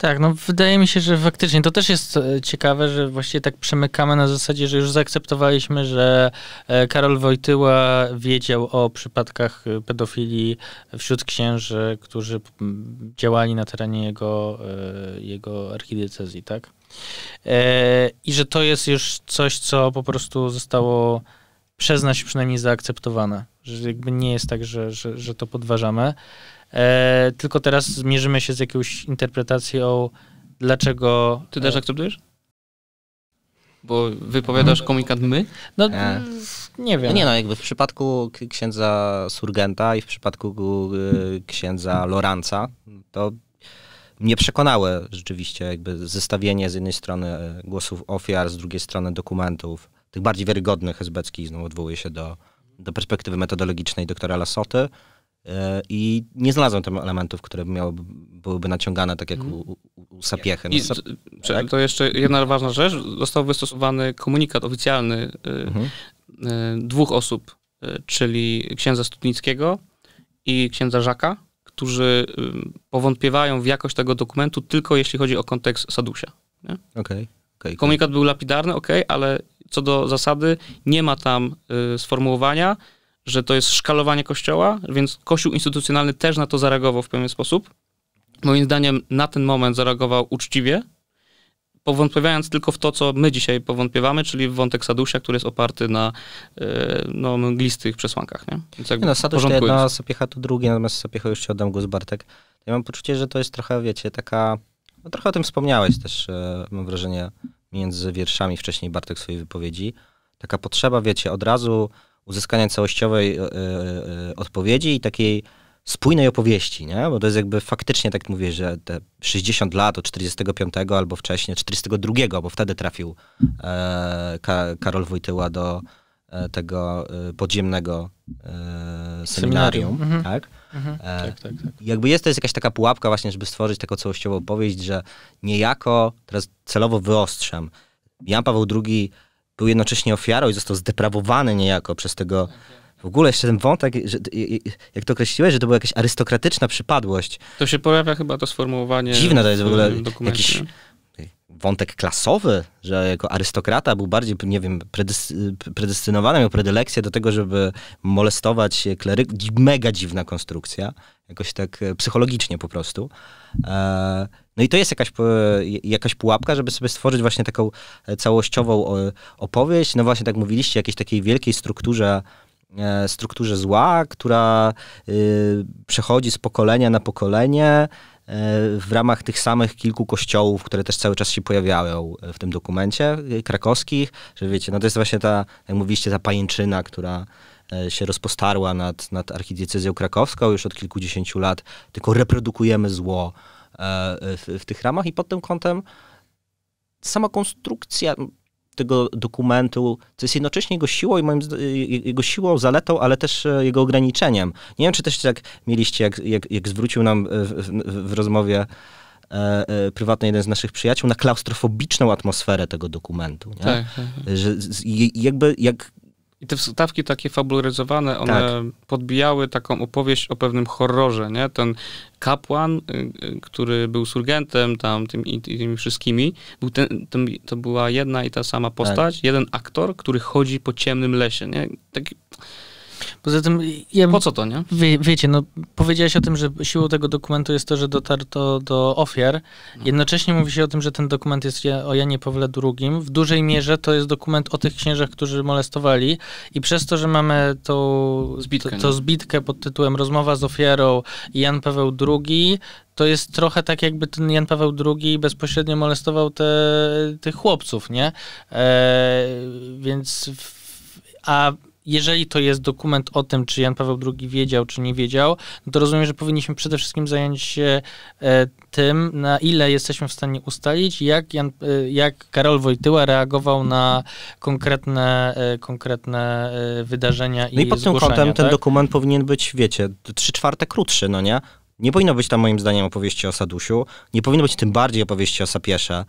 Tak, no wydaje mi się, że faktycznie to też jest e, ciekawe, że właściwie tak przemykamy na zasadzie, że już zaakceptowaliśmy, że e, Karol Wojtyła wiedział o przypadkach e, pedofilii wśród księży, którzy działali na terenie jego, jego archidiecezji, tak? I że to jest już coś, co po prostu zostało przez nas przynajmniej zaakceptowane. Że jakby nie jest tak, że, że, że to podważamy. E, tylko teraz zmierzymy się z jakąś interpretacją, dlaczego... Ty też e, akceptujesz? Bo wypowiadasz mm. komunikat my? No, nie wiem. Nie no, jakby w przypadku księdza Surgenta i w przypadku e, księdza Loranca, to mnie przekonały rzeczywiście jakby zestawienie z jednej strony e, głosów ofiar, z drugiej strony dokumentów, tych bardziej wiarygodnych esbeckich, znowu odwołuję się do, do perspektywy metodologicznej doktora Lasoty, E, I nie znalazłem tam elementów, które miałyby, byłyby naciągane tak jak u, u Sapiechy. No, sap... tak? To jeszcze jedna ważna rzecz. Został wystosowany komunikat oficjalny e, mhm. E, dwóch osób, czyli księdza Stutnickiego i księdza Żaka, którzy powątpiewają w jakość tego dokumentu tylko jeśli chodzi o kontekst Sadusia. Okay. Okay, Komunikat okay. był lapidarny, ok, ale co do zasady nie ma tam y, sformułowania, że to jest szkalowanie kościoła, więc kościół instytucjonalny też na to zareagował w pewien sposób. Moim zdaniem na ten moment zareagował uczciwie, powątpiewając tylko w to, co my dzisiaj powątpiewamy, czyli w wątek Sadusia, który jest oparty na e, no, mglistych przesłankach. Nie? Więc no, Sadusz to jedno, Sapiecha to drugi, natomiast Sapiecha już ci oddam głos, Bartek. Ja mam poczucie, że to jest trochę, wiecie, taka... No, trochę o tym wspomniałeś też, e, mam wrażenie, między wierszami wcześniej Bartek swojej wypowiedzi. Taka potrzeba, wiecie, od razu uzyskania całościowej e, e, odpowiedzi i takiej spójnej opowieści, nie? bo to jest jakby faktycznie, tak mówię, że te 60 lat od 45 albo wcześniej, 42, bo wtedy trafił e, Ka Karol Wojtyła do e, tego e, podziemnego e, seminarium. seminarium. Mhm. Tak? Mhm. tak? tak, tak, Jakby jest to jest jakaś taka pułapka właśnie, żeby stworzyć taką całościową opowieść, że niejako, teraz celowo wyostrzam, Jan Paweł II był jednocześnie ofiarą i został zdeprawowany niejako przez tego. W ogóle jeszcze ten wątek, że, jak to określiłeś, że to była jakaś arystokratyczna przypadłość. To się pojawia chyba to sformułowanie. Dziwne to jest w ogóle jakiś wątek klasowy, że jako arystokrata był bardziej, nie wiem, predys- predestynowany, miał predylekcję do tego, żeby molestować kleryk. Mega dziwna konstrukcja, jakoś tak psychologicznie po prostu. E, no i to jest jakaś, e, jakaś pułapka, żeby sobie stworzyć właśnie taką e, całościową e, opowieść. No właśnie tak mówiliście, jakiejś takiej wielkiej strukturze, strukturze zła, która przechodzi z pokolenia na pokolenie w ramach tych samych kilku kościołów, które też cały czas się pojawiają w tym dokumencie krakowskich, że wiecie, no to jest właśnie ta, jak mówiliście, ta pajęczyna, która się rozpostarła nad, nad archidiecezją krakowską już od kilkudziesięciu lat, tylko reprodukujemy zło, E, w, w tych ramach i pod tym kątem sama konstrukcja tego dokumentu, co jest jednocześnie jego siłą i moim y, y, jego siłą, zaletą, ale też e, jego ograniczeniem. Nie wiem, czy też tak mieliście, jak, jak, jak zwrócił nam e, w, w, w rozmowie e, e, prywatnej jeden z naszych przyjaciół, na klaustrofobiczną atmosferę tego dokumentu. Nie? Tak, tak. tak. Że, z, jakby jak i te wstawki takie fabularyzowane, one tak. podbijały taką opowieść o pewnym horrorze, nie? Ten kapłan, y, y, który był surgentem tam tym, i, tymi wszystkimi, był ten, ten, to była jedna i ta sama postać, tak. jeden aktor, który chodzi po ciemnym lesie, nie? Poza tym... Ja, po co to, nie? Wie, wiecie, no powiedziałeś o tym, że siłą tego dokumentu jest to, że dotarto do ofiar. Mhm. Jednocześnie mówi się o tym, że ten dokument jest o Janie Pawle II. W dużej mierze to jest dokument o tych księżach, którzy molestowali i przez to, że mamy tą zbitkę, to, to zbitkę pod tytułem Rozmowa z ofiarą i Jan Paweł II, to jest trochę tak, jakby ten Jan Paweł II bezpośrednio molestował te, tych chłopców, nie? E, więc. W, a jeżeli to jest dokument o tym, czy Jan Paweł II wiedział, czy nie wiedział, no to rozumiem, że powinniśmy przede wszystkim zająć się e, tym, na ile jesteśmy w stanie ustalić, jak, Jan, e, jak Karol Wojtyła reagował na konkretne, e, konkretne wydarzenia no i No i pod tym kątem tak? ten dokument powinien być, wiecie, trzy czwarte krótszy, no nie? Nie powinno być tam moim zdaniem opowieści o Sadusiu, nie powinno być tym bardziej opowieści o Sapiesze,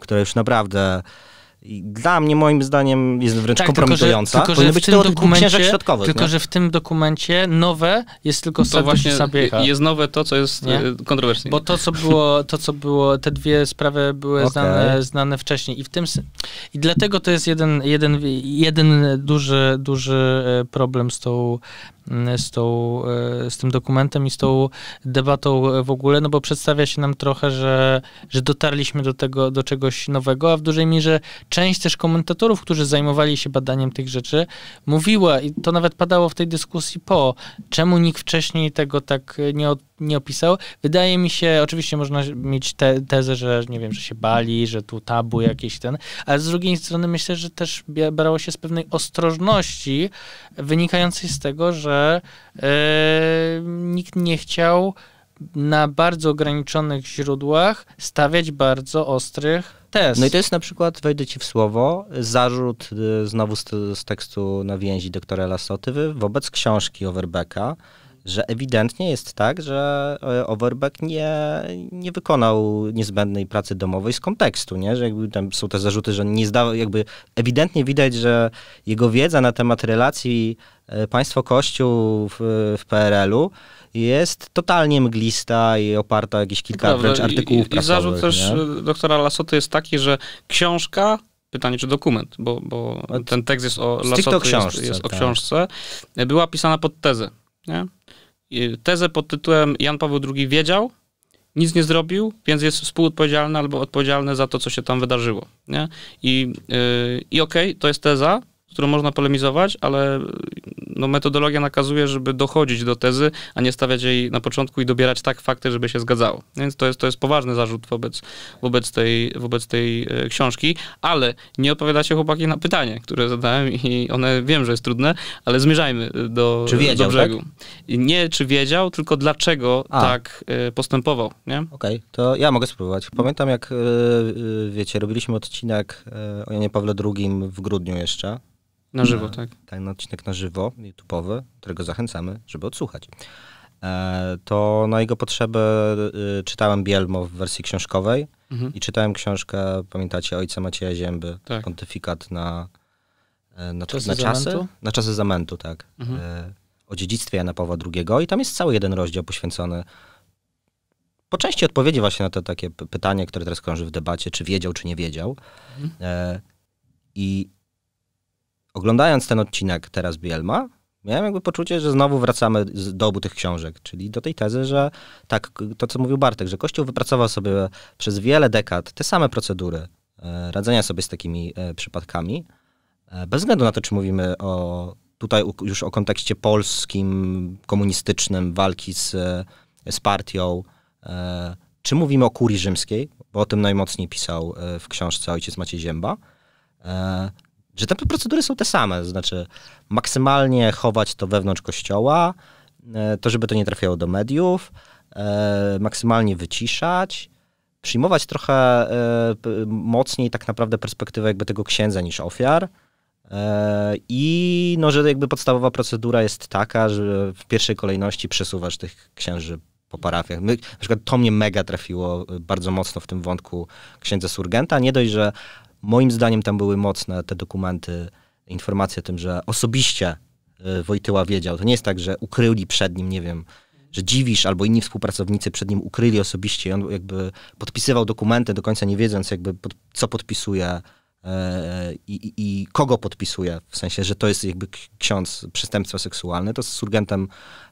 które już naprawdę dla mnie, moim zdaniem, jest wręcz tak, kompromitująca. Tylko, że, tylko, że w tym dokumencie, tylko, że w tym dokumencie nowe jest tylko to właśnie Sabiecha. Jest nowe to, co jest nie? Y, kontrowersyjne. Bo to co, było, to, co było, te dwie sprawy były okay. znane, znane wcześniej. I w tym i dlatego to jest jeden, jeden, jeden duży, duży e, problem z tą E, z, tą, e, z tym dokumentem i z tą debatą w ogóle, no bo przedstawia się nam trochę, że, że dotarliśmy do tego, do czegoś nowego, a w dużej mierze część też komentatorów, którzy zajmowali się badaniem tych rzeczy, mówiła, i to nawet padało w tej dyskusji po, czemu nikt wcześniej tego tak nie od nie opisał. Wydaje mi się, oczywiście można mieć te, tezę, że nie wiem, że się bali, że tu tabu jakiś ten, ale z drugiej strony myślę, że też brało się z pewnej ostrożności wynikającej z tego, że e, nikt nie chciał na bardzo ograniczonych źródłach stawiać bardzo ostrych tez. No i to jest na przykład, wejdę ci w słowo, zarzut e, znowu z, z tekstu na więzi doktora Lasoty wobec książki Overbecka, że ewidentnie jest tak, że e, Overbeck nie, nie wykonał niezbędnej pracy domowej z kontekstu, nie? że jakby tam są te zarzuty, że nie zdał, jakby ewidentnie widać, że jego wiedza na temat relacji e, państwo-kościół w, w PRL-u jest totalnie mglista i oparta o jakieś kilka wręcz artykułów I, i, i zarzut nie? też doktora Lasoty jest taki, że książka pytanie, czy dokument, bo, bo ten tekst jest o, Lasoty, książce, jest, jest, o tak. książce, e, była pisana pod tezę. Nie? tezę pod tytułem Jan Paweł II wiedział, nic nie zrobił, więc jest współodpowiedzialny albo odpowiedzialny za to, co się tam wydarzyło. Nie? I, yy, i okej, okay, to jest teza, którą można polemizować, ale no, metodologia nakazuje, żeby dochodzić do tezy, a nie stawiać jej na początku i dobierać tak fakty, żeby się zgadzało. Więc to jest, to jest poważny zarzut wobec, wobec, tej, wobec tej e, książki, ale nie odpowiadacie chłopaki na pytanie, które zadałem i one wiem, że jest trudne, ale zmierzajmy e, do, czy wiedział, do tak? brzegu. Tak? Nie czy wiedział, tylko dlaczego a. tak e, postępował. Okej, okay, to ja mogę spróbować. Pamiętam jak, wiecie, robiliśmy odcinek o Janie Pawle II w grudniu jeszcze, na no. żywo, tak. Ten tak, odcinek na żywo, YouTube'owy, którego zachęcamy, żeby odsłuchać. E, to na jego potrzeby y, czytałem Bielmo w wersji książkowej mhm. i czytałem książkę, pamiętacie, ojca Macieja Zięby, tak. pontyfikat na, e, na, czasy, na czasy, zamętu? Na czasy zamętu, tak. Mhm. E, o dziedzictwie Jana Pawła II i tam jest cały jeden rozdział poświęcony po części odpowiedzi właśnie na to takie pytanie, które teraz krąży w debacie, czy wiedział, czy nie wiedział. Mhm. I oglądając ten odcinek teraz Bielma, miałem jakby poczucie, że znowu wracamy do obu tych książek, czyli do tej tezy, że tak, to co mówił Bartek, że Kościół wypracował sobie przez wiele dekad te same procedury e, radzenia sobie z takimi e, przypadkami, e, bez względu na to, czy mówimy o tutaj już o kontekście polskim, komunistycznym, walki z, z partią, czy mówimy o kurii rzymskiej, bo o tym najmocniej pisał w książce ojciec Maciej Zięba, że te procedury są te same, to znaczy maksymalnie chować to wewnątrz kościoła, e, to żeby to nie trafiało do mediów, e, maksymalnie wyciszać, przyjmować trochę e, mocniej tak naprawdę perspektywę jakby tego księdza niż ofiar. I no, że jakby podstawowa procedura jest taka, że w pierwszej kolejności przesuwasz tych księży po parafiach. My, na przykład to mnie mega trafiło bardzo mocno w tym wątku księdza Surgenta. Nie dość, że Moim zdaniem tam były mocne te dokumenty, informacje o tym, że osobiście e, Wojtyła wiedział. To nie jest tak, że ukryli przed nim, nie wiem, że Dziwisz albo inni współpracownicy przed nim ukryli osobiście i on jakby podpisywał dokumenty do końca nie wiedząc jakby pod, co podpisuje e, i, i, i, kogo podpisuje, w sensie, że to jest jakby ksiądz przestępstwa seksualne, to z Surgentem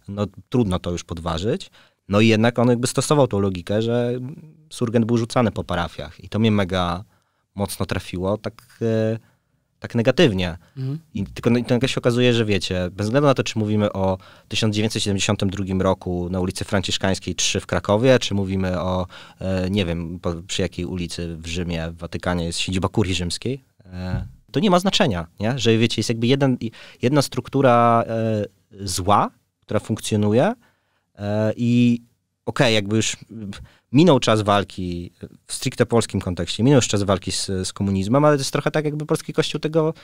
no, trudno to już podważyć. No i jednak on jakby stosował tą logikę, że Surgent był rzucany po parafiach i to mnie mega mocno trafiło, tak, e, tak negatywnie. Mhm. I tylko no, nagle się okazuje, że wiecie, bez względu na to, czy mówimy o 1972 roku na ulicy Franciszkańskiej 3 w Krakowie, czy mówimy o, e, nie wiem, przy jakiej ulicy w Rzymie, w Watykanie jest siedziba kurii rzymskiej, e, to nie ma znaczenia, nie? że wiecie, jest jakby jeden, jedna struktura zła, która funkcjonuje i okej, okay, jakby już minął czas walki e, w stricte polskim kontekście, minął już czas walki z, z komunizmem, ale to jest trochę tak, jakby polski kościół tego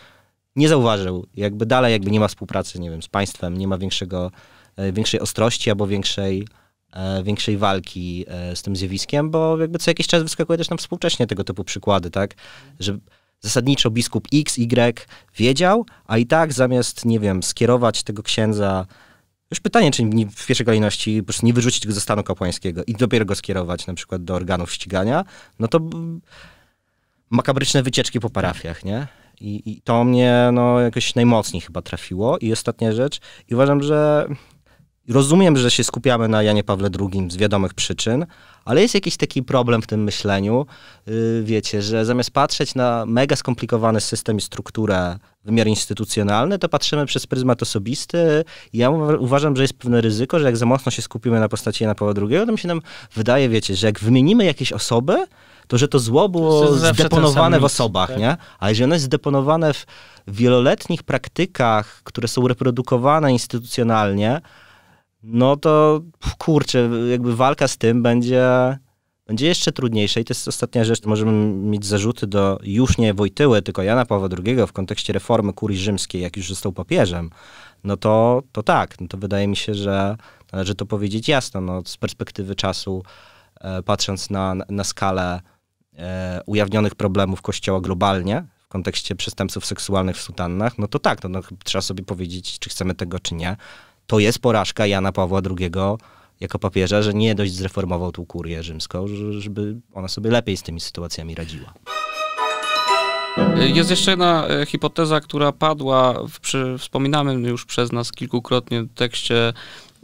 nie zauważył. Jakby dalej jakby nie ma współpracy, nie wiem, z państwem, nie ma większego, e, większej ostrości albo większej, e, większej walki z tym zjawiskiem, bo jakby co jakiś czas wyskakuje też nam współcześnie tego typu przykłady, tak? Że zasadniczo biskup X, Y wiedział, a i tak zamiast, nie wiem, skierować tego księdza już pytanie, czy nie, w pierwszej kolejności po prostu nie wyrzucić go ze stanu kapłańskiego i dopiero go skierować na przykład do organów ścigania, no to makabryczne wycieczki po parafiach, nie? I, i to mnie no, jakoś najmocniej chyba trafiło. I ostatnia rzecz, i uważam, że Rozumiem, że się skupiamy na Janie Pawle II z wiadomych przyczyn, ale jest jakiś taki problem w tym myśleniu, y, wiecie, że zamiast patrzeć na mega skomplikowany system i strukturę, wymiar instytucjonalny, to patrzymy przez pryzmat osobisty. Ja uważam, że jest pewne ryzyko, że jak za mocno się skupimy na postaci Jana Pawła II, to mi się nam wydaje, wiecie, że jak wymienimy jakieś osoby, to że to zło było to zdeponowane w osobach, tak? nie? A jeżeli ono jest zdeponowane w wieloletnich praktykach, które są reprodukowane instytucjonalnie, no to kurczę, jakby walka z tym będzie, będzie jeszcze trudniejsza i to jest ostatnia rzecz, możemy mieć zarzuty do już nie Wojtyły, tylko Jana Pawła II w kontekście reformy kurii rzymskiej, jak już został papieżem, no to, to tak, no to wydaje mi się, że należy to powiedzieć jasno, no, z perspektywy czasu, e, patrząc na, na skalę e, ujawnionych problemów Kościoła globalnie, w kontekście przestępców seksualnych w sutannach, no to tak, no, no trzeba sobie powiedzieć, czy chcemy tego, czy nie to jest porażka Jana Pawła II jako papieża, że nie dość zreformował tą kurię rzymską, żeby ona sobie lepiej z tymi sytuacjami radziła. Jest jeszcze jedna e, hipoteza, która padła, w, przy, już przez nas kilkukrotnie w tekście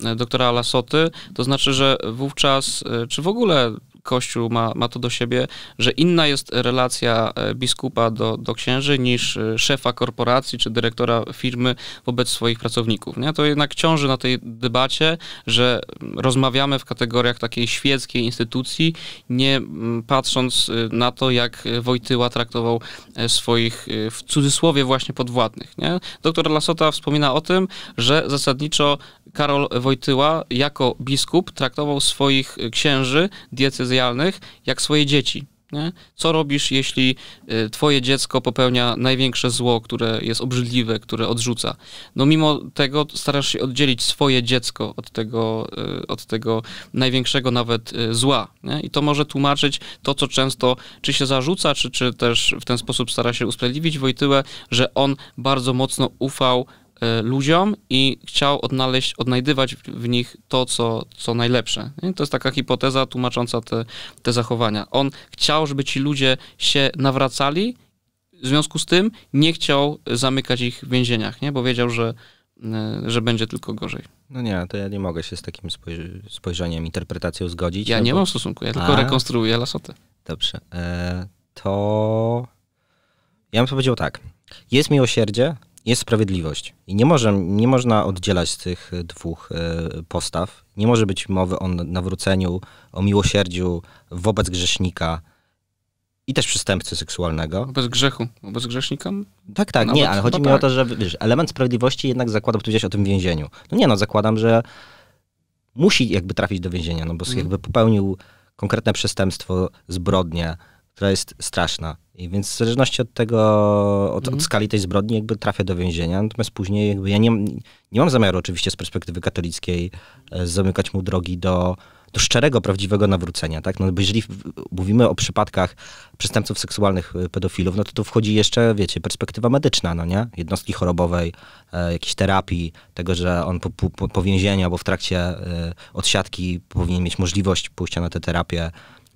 e, doktora Lasoty, to znaczy, że wówczas, e, czy w ogóle Kościół ma, ma to do siebie, że inna jest relacja e, biskupa do, do księży niż e, szefa korporacji czy dyrektora firmy wobec swoich pracowników. Nie? To jednak ciąży na tej debacie, że mm, rozmawiamy w kategoriach takiej świeckiej instytucji, nie mm, patrząc e, na to, jak Wojtyła traktował swoich, w cudzysłowie, właśnie podwładnych. Nie? Doktor Lasota wspomina o tym, że zasadniczo Karol Wojtyła jako biskup traktował swoich księży diecezjalnych jak swoje dzieci. Nie? Co robisz, jeśli y, twoje dziecko popełnia największe zło, które jest obrzydliwe, które odrzuca? No mimo tego starasz się oddzielić swoje dziecko od tego, y, od tego największego nawet y, zła. Nie? I to może tłumaczyć to, co często czy się zarzuca, czy, czy też w ten sposób stara się usprawiedliwić Wojtyłę, że on bardzo mocno ufał E, ludziom i chciał odnaleźć, odnajdywać w nich to, co, co najlepsze. To jest taka hipoteza tłumacząca te, te zachowania. On chciał, żeby ci ludzie się nawracali, w związku z tym nie chciał zamykać ich w więzieniach, nie? bo wiedział, że, e, że będzie tylko gorzej. No nie, to ja nie mogę się z takim spojrzeniem, spojrzeniem interpretacją zgodzić. Ja no nie bo... mam stosunku, ja tylko A. rekonstruuję lasotę. Dobrze, e, to ja bym powiedział tak. Jest miłosierdzie, jest sprawiedliwość. I nie, może, nie można oddzielać tych dwóch e, postaw. Nie może być mowy o nawróceniu, o miłosierdziu wobec grzesznika i też przestępcy seksualnego. Wobec grzechu, wobec grzesznika? Tak, tak, Nawet, nie, ale chodzi no mi tak. o to, że wiesz, element sprawiedliwości jednak zakładam, powiedziałeś o tym więzieniu. No nie, no zakładam, że musi jakby trafić do więzienia, no bo mm. jakby popełnił konkretne przestępstwo, zbrodnię, która jest straszna. I więc w zależności od tego, od, mhm. od skali tej zbrodni, jakby trafia do więzienia. Natomiast później jakby ja nie, nie mam zamiaru oczywiście z perspektywy katolickiej e, zamykać mu drogi do, do szczerego, prawdziwego nawrócenia, tak? No bo jeżeli mówimy o przypadkach przestępców seksualnych, e, pedofilów, no to tu wchodzi jeszcze, wiecie, perspektywa medyczna, no nie? Jednostki chorobowej, e, jakiejś terapii, tego, że on po, po, po więzieniu albo w trakcie e, odsiadki powinien mieć możliwość pójścia na tę terapię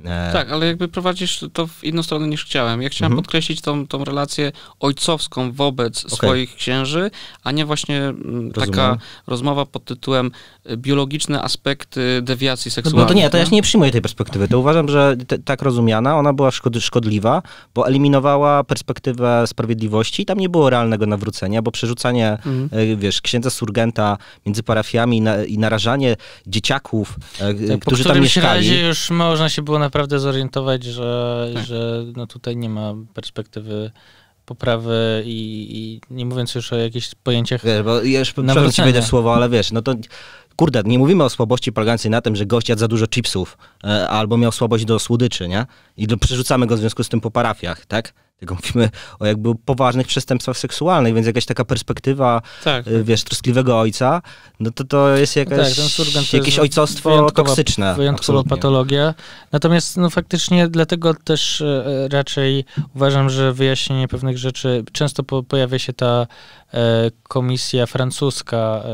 E, tak, ale jakby prowadzisz to w inną stronę niż chciałem. Ja chciałem mhm. podkreślić tą, tą relację ojcowską wobec okay. swoich księży, a nie właśnie mm, Rozumiem. taka rozmowa pod tytułem e, biologiczne aspekty dewiacji seksualnej. No to nie, to ja nie przyjmuję tej perspektywy. To uważam, że te, tak rozumiana, ona była szkodliwa, bo eliminowała perspektywę sprawiedliwości i tam nie było realnego nawrócenia, bo przerzucanie, mhm. E, wiesz, księdza surgenta między parafiami i, na, i narażanie dzieciaków, tak, którzy tam mieszkali. Po którymś razie już można się było na naprawdę zorientować, że, tak. że no tutaj nie ma perspektywy poprawy i, i, nie mówiąc już o jakichś pojęciach. Wiesz, bo ja już słowo, ale wiesz, no to kurde, nie mówimy o słabości polegającej na tym, że gość jadł za dużo chipsów e, albo miał słabość do słodyczy, nie? I do, przerzucamy go w związku z tym po parafiach, tak? Tylko mówimy o jakby poważnych przestępstwach seksualnych, więc jakaś taka perspektywa, tak. e, wiesz, troskliwego ojca, no to to jest no tak, jakaś, no jakieś ojcostwo wyjątkowa, toksyczne. Wyjątkowa patologia. Natomiast no, faktycznie dlatego też e, e, raczej uważam, że wyjaśnienie pewnych rzeczy, często po, pojawia się ta E, komisja francuska e,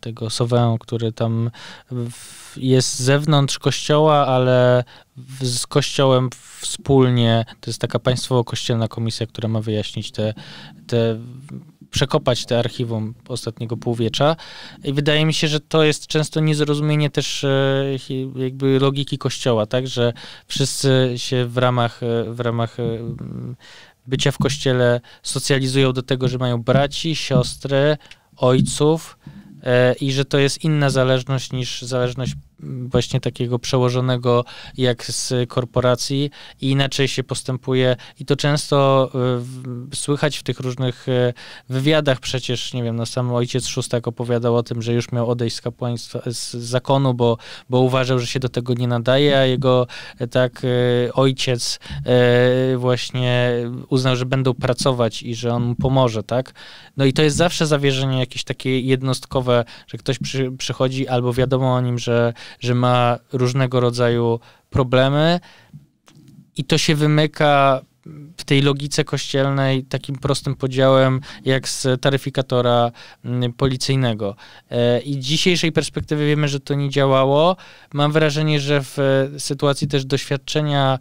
tego Sauvin, który tam jest z zewnątrz kościoła, ale z kościołem wspólnie. To jest taka państwowo-kościelna komisja, która ma wyjaśnić te, te przekopać te archiwum ostatniego półwiecza. I wydaje mi się, że to jest często niezrozumienie też e, jakby logiki kościoła, tak, że wszyscy się w ramach, w ramach bycia w kościele socjalizują do tego, że mają braci, siostry, ojców e, i że to jest inna zależność niż zależność właśnie takiego przełożonego jak z korporacji i inaczej się postępuje i to często y, słychać w tych różnych e, wywiadach przecież, nie wiem, no sam ojciec Szóstak opowiadał o tym, że już miał odejść z kapłaństwa, z zakonu, bo, bo uważał, że się do tego nie nadaje, a jego e, tak y, ojciec y, właśnie uznał, że będą pracować i że on mu pomoże, tak? No i to jest zawsze zawierzenie jakieś takie jednostkowe, że ktoś przy, przychodzi albo wiadomo o nim, że że ma różnego rodzaju problemy i to się wymyka w tej logice kościelnej takim prostym podziałem jak z taryfikatora mm, policyjnego. E, I dzisiejszej perspektywy wiemy, że to nie działało. Mam wrażenie, że w sytuacji też doświadczenia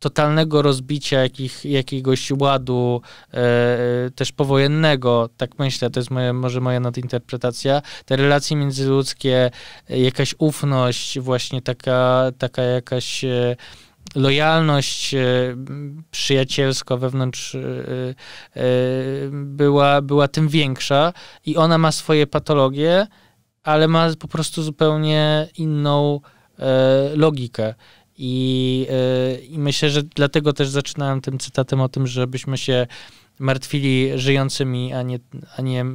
totalnego rozbicia jakich, jakiegoś ładu e, e, też powojennego, tak myślę, to jest moje, może moja nadinterpretacja, te relacje międzyludzkie, jakaś ufność, właśnie taka, taka jakaś e, lojalność e, przyjacielska wewnątrz e, e, była, była tym większa i ona ma swoje patologie, ale ma po prostu zupełnie inną logikę. I, e, I myślę, że dlatego też zaczynałem tym cytatem o tym, żebyśmy się martwili żyjącymi, a nie, a nie e,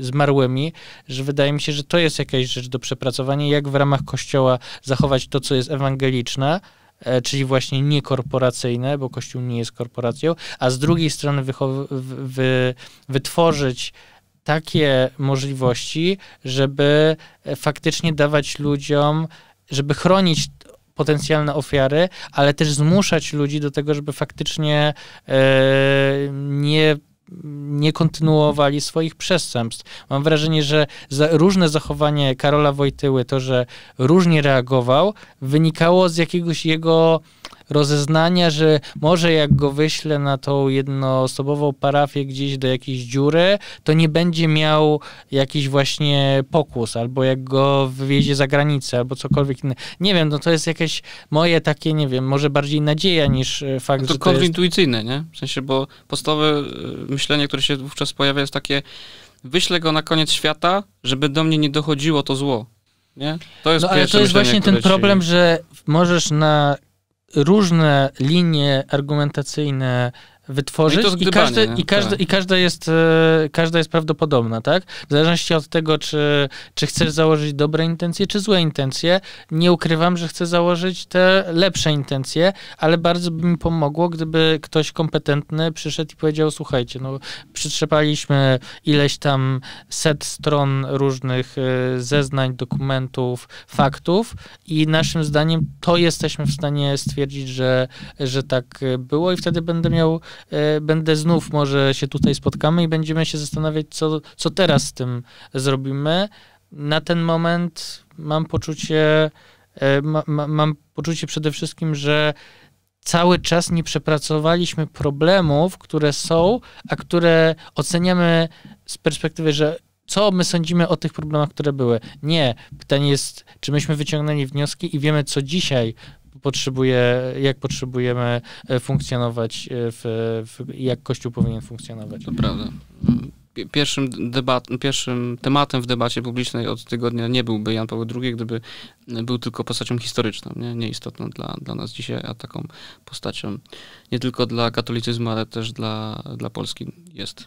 zmarłymi, że wydaje mi się, że to jest jakaś rzecz do przepracowania, jak w ramach Kościoła zachować to, co jest ewangeliczne, e, czyli właśnie niekorporacyjne, bo Kościół nie jest korporacją, a z drugiej strony wy wytworzyć takie możliwości, żeby faktycznie dawać ludziom, żeby chronić potencjalne ofiary, ale też zmuszać ludzi do tego, żeby faktycznie e, nie nie kontynuowali swoich przestępstw. Mam wrażenie, że za różne zachowanie Karola Wojtyły, to, że różnie reagował, wynikało z jakiegoś jego rozeznania, że może jak go wyślę na tą jednoosobową parafię gdzieś do jakiejś dziury, to nie będzie miał jakiś właśnie pokus, albo jak go wywiezie za granicę, albo cokolwiek inne. Nie wiem, no to jest jakieś moje takie, nie wiem, może bardziej nadzieja niż e, fakt, no to że to jest... nie? W sensie, bo podstawowe e, myślenie, które się wówczas pojawia jest takie, wyślę go na koniec świata, żeby do mnie nie dochodziło to zło. Nie? To jest no ale to jest właśnie ten problem, ci... że możesz na różne linie argumentacyjne wytworzyć no i, i, każde, i, każde, tak. i każda, jest, e, każda jest prawdopodobna, tak? W zależności od tego, czy, czy chcesz założyć dobre intencje, czy złe intencje, nie ukrywam, że chcę założyć te lepsze intencje, ale bardzo by mi pomogło, gdyby ktoś kompetentny przyszedł i powiedział, słuchajcie, no przytrzepaliśmy ileś tam set stron różnych e, zeznań, dokumentów, faktów i naszym zdaniem to jesteśmy w stanie stwierdzić, że, że tak było i wtedy będę miał E, będę znów, może się tutaj spotkamy i będziemy się zastanawiać, co, co teraz z tym zrobimy. Na ten moment mam poczucie, e, ma, ma, mam poczucie przede wszystkim, że cały czas nie przepracowaliśmy problemów, które są, a które oceniamy z perspektywy, że co my sądzimy o tych problemach, które były. Nie. Pytanie jest, czy myśmy wyciągnęli wnioski i wiemy, co dzisiaj potrzebuje, jak potrzebujemy e, funkcjonować, e, w, w, jak Kościół powinien funkcjonować. To prawda. Pierwszym, debat, pierwszym tematem w debacie publicznej od tygodnia nie byłby Jan Paweł II, gdyby e, był tylko postacią historyczną, nie? nieistotną dla, dla nas dzisiaj, a taką postacią nie tylko dla katolicyzmu, ale też dla, dla Polski jest.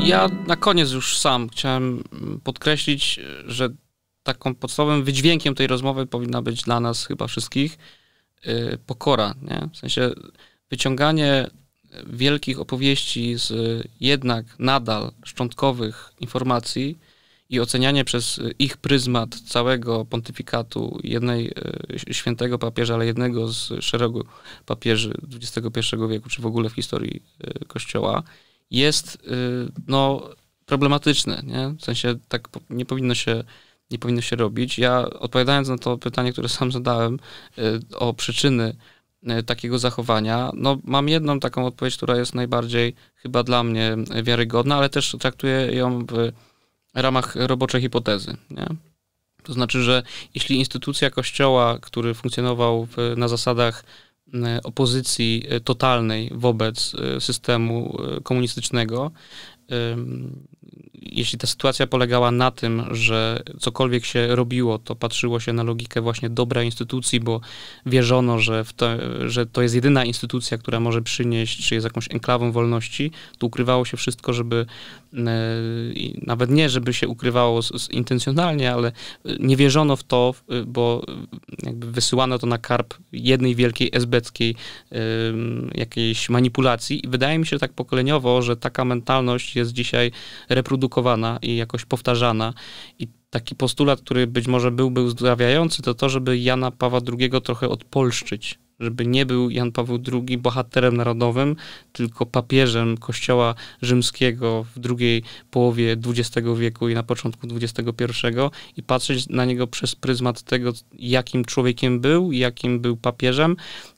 Ja na koniec już sam chciałem mm, podkreślić, że taką podstawowym wydźwiękiem tej rozmowy powinna być dla nas chyba wszystkich yy, pokora, nie? W sensie wyciąganie wielkich opowieści z jednak nadal szczątkowych informacji i ocenianie przez ich pryzmat całego pontyfikatu jednej y, świętego papieża, ale jednego z szeregu papieży XXI wieku, czy w ogóle w historii y, Kościoła, jest y, no, problematyczne. Nie? W sensie tak nie powinno się nie powinno się robić. Ja odpowiadając na to pytanie, które sam zadałem y, o przyczyny y, takiego zachowania, no mam jedną taką odpowiedź, która jest najbardziej chyba dla mnie wiarygodna, ale też traktuję ją w ramach roboczej hipotezy. Nie? To znaczy, że jeśli instytucja kościoła, który funkcjonował w, na zasadach y, opozycji totalnej wobec systemu komunistycznego, jeśli ta sytuacja polegała na tym, że cokolwiek się robiło, to patrzyło się na logikę właśnie dobra instytucji, bo wierzono, że, to, że to jest jedyna instytucja, która może przynieść, czy jest jakąś enklawą wolności, To ukrywało się wszystko, żeby e, nawet nie, żeby się ukrywało z, z intencjonalnie, ale nie wierzono w to, bo jakby wysyłano to na karp jednej wielkiej esbeckiej jakiejś manipulacji i wydaje mi się tak pokoleniowo, że taka mentalność jest dzisiaj reprodukowana i jakoś powtarzana. I taki postulat, który być może byłby uzdrawiający, to to, żeby Jana Pawła II trochę odpolszczyć żeby nie był Jan Paweł II bohaterem narodowym, tylko papieżem kościoła rzymskiego w drugiej połowie XX wieku i na początku XXI i patrzeć na niego przez pryzmat tego, jakim człowiekiem był, jakim był papieżem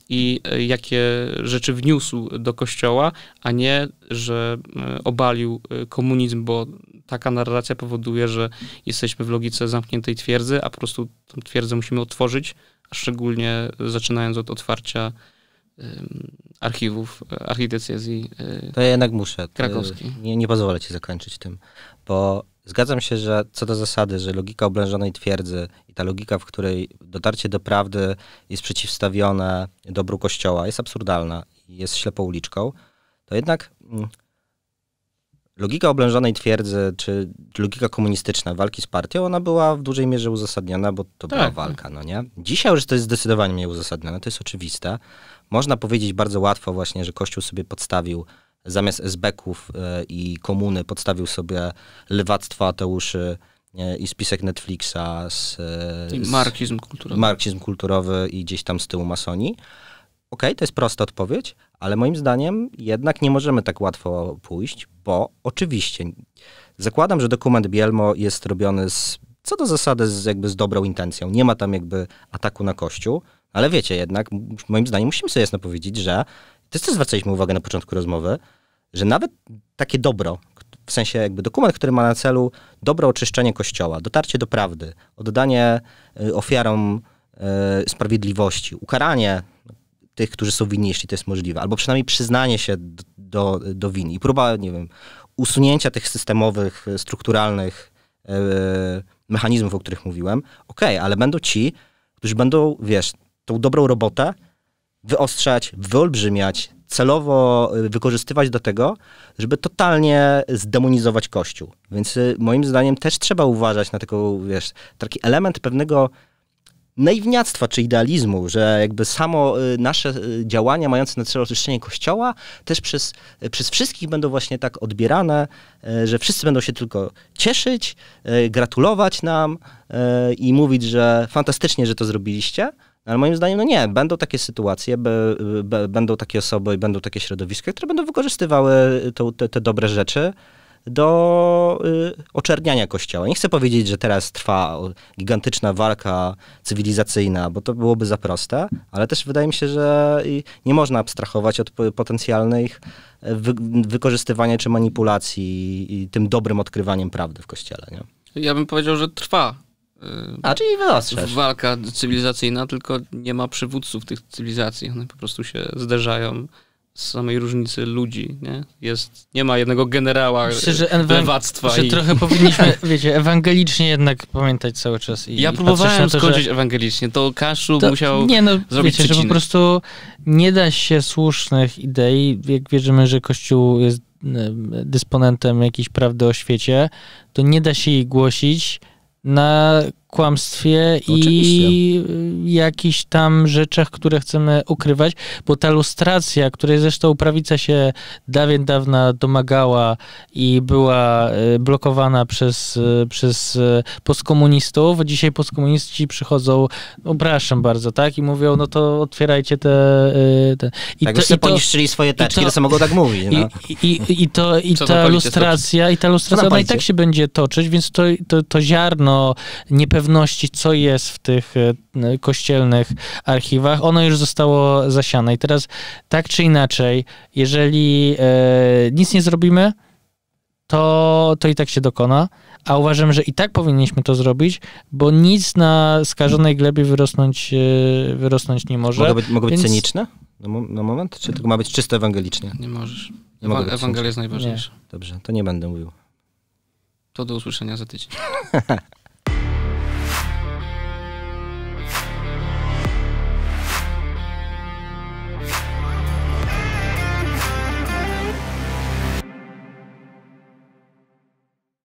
i e, jakie rzeczy wniósł do kościoła, a nie, że e, obalił e, komunizm, bo taka narracja powoduje, że jesteśmy w logice zamkniętej twierdzy, a po prostu tą twierdzę musimy otworzyć, szczególnie zaczynając od otwarcia archiwów, archidiecezji. E, to ja jednak muszę. E, Krakowski Nie, nie pozwolę ci zakończyć tym, bo zgadzam się, że co do zasady, że logika oblężonej twierdzy i ta logika, w której dotarcie do prawdy jest przeciwstawione dobru kościoła, jest absurdalna i jest ślepą uliczką, to jednak mm, logika oblężonej twierdzy, czy logika komunistyczna walki z partią, ona była w dużej mierze uzasadniona, bo to tak. była walka, no nie? Dzisiaj już to jest zdecydowanie mniej uzasadnione, to jest oczywiste. Można powiedzieć bardzo łatwo właśnie, że Kościół sobie podstawił zamiast esbeków e, i komuny podstawił sobie lewactwo ateuszy i spisek Netflixa z... I marksizm kulturowy. Marksizm kulturowy i gdzieś tam z tyłu masoni. Okej, okay, to jest prosta odpowiedź, ale moim zdaniem jednak nie możemy tak łatwo pójść, bo oczywiście zakładam, że dokument Bielmo jest robiony z, co do zasady z, jakby z dobrą intencją. Nie ma tam jakby ataku na Kościół, ale wiecie jednak, moim zdaniem musimy sobie jasno powiedzieć, że to jest też zwracaliśmy uwagę na początku rozmowy, że nawet takie dobro, w sensie jakby dokument, który ma na celu dobre oczyszczenie Kościoła, dotarcie do prawdy, oddanie y, ofiarom y, sprawiedliwości, ukaranie tych, którzy są winni, jeśli to jest możliwe, albo przynajmniej przyznanie się do, do, winy i próba, nie wiem, usunięcia tych systemowych, strukturalnych yy, mechanizmów, o których mówiłem, okej, okay, ale będą ci, którzy będą, wiesz, tą dobrą robotę wyostrzać, wyolbrzymiać, celowo e, wykorzystywać do tego, żeby totalnie zdemonizować Kościół. Więc e, moim zdaniem też trzeba uważać na taką, wiesz, taki element pewnego naiwniactwa czy idealizmu, że jakby samo y, nasze y, działania mające na celu oczyszczenie Kościoła też przez, y, przez wszystkich będą właśnie tak odbierane, że wszyscy będą się tylko cieszyć, gratulować nam i mówić, że fantastycznie, że to zrobiliście. No, ale moim zdaniem, no nie, będą takie sytuacje, będą takie osoby i będą takie środowiska, które będą wykorzystywały to, te, te dobre rzeczy do y, oczerniania Kościoła. Nie chcę powiedzieć, że teraz trwa gigantyczna walka cywilizacyjna, bo to byłoby za proste, ale też wydaje mi się, że nie można abstrahować od potencjalnych e, wy wykorzystywania czy manipulacji tym dobrym odkrywaniem prawdy w Kościele. Nie? Ja bym powiedział, że trwa e, a czyli wyostrzasz. Walka cywilizacyjna, tylko nie ma przywódców tych cywilizacji. One po prostu się zderzają samej różnicy ludzi, nie? Jest, nie ma jednego generała Myślę, że lewactwa. Że i... trochę powinniśmy, wiecie, ewangelicznie jednak pamiętać cały czas. I, ja próbowałem to, skończyć że... ewangelicznie, to Kaszu to, musiał nie, no, zrobić wiecie, że po prostu nie da się słusznych idei, jak wierzymy, że Kościół jest dysponentem jakiejś prawdy o świecie, to nie da się jej głosić na kłamstwie Oczywiście. i y, jakichś tam rzeczach, które chcemy ukrywać, bo ta lustracja, której zresztą prawica się dawien dawna domagała i była y, blokowana przez, y, przez postkomunistów, dzisiaj postkomuniści przychodzą, obrażam no bardzo, tak, i mówią, no to otwierajcie te... te. I tak to, już poniszczyli swoje teczki, to, to mogą tak mówić. No. I, i, i, to, i ta lustracja, i ta lustracja, ona i tak się będzie toczyć, więc to, to, to ziarno niepewności pewności, co jest w tych e, kościelnych archiwach, ono już zostało zasiane. I teraz, tak czy inaczej, jeżeli e, nic nie zrobimy, to, to i tak się dokona, a uważam, że i tak powinniśmy to zrobić, bo nic na skażonej glebie wyrosnąć, e, wyrosnąć nie może. Mogę być, mogę być więc... cyniczne na, na, moment? Czy to ma być czysto ewangelicznie? Nie możesz. Nie Ewa Ewangelia jest najważniejsza. Dobrze, to nie będę mówił. To do usłyszenia za tydzień.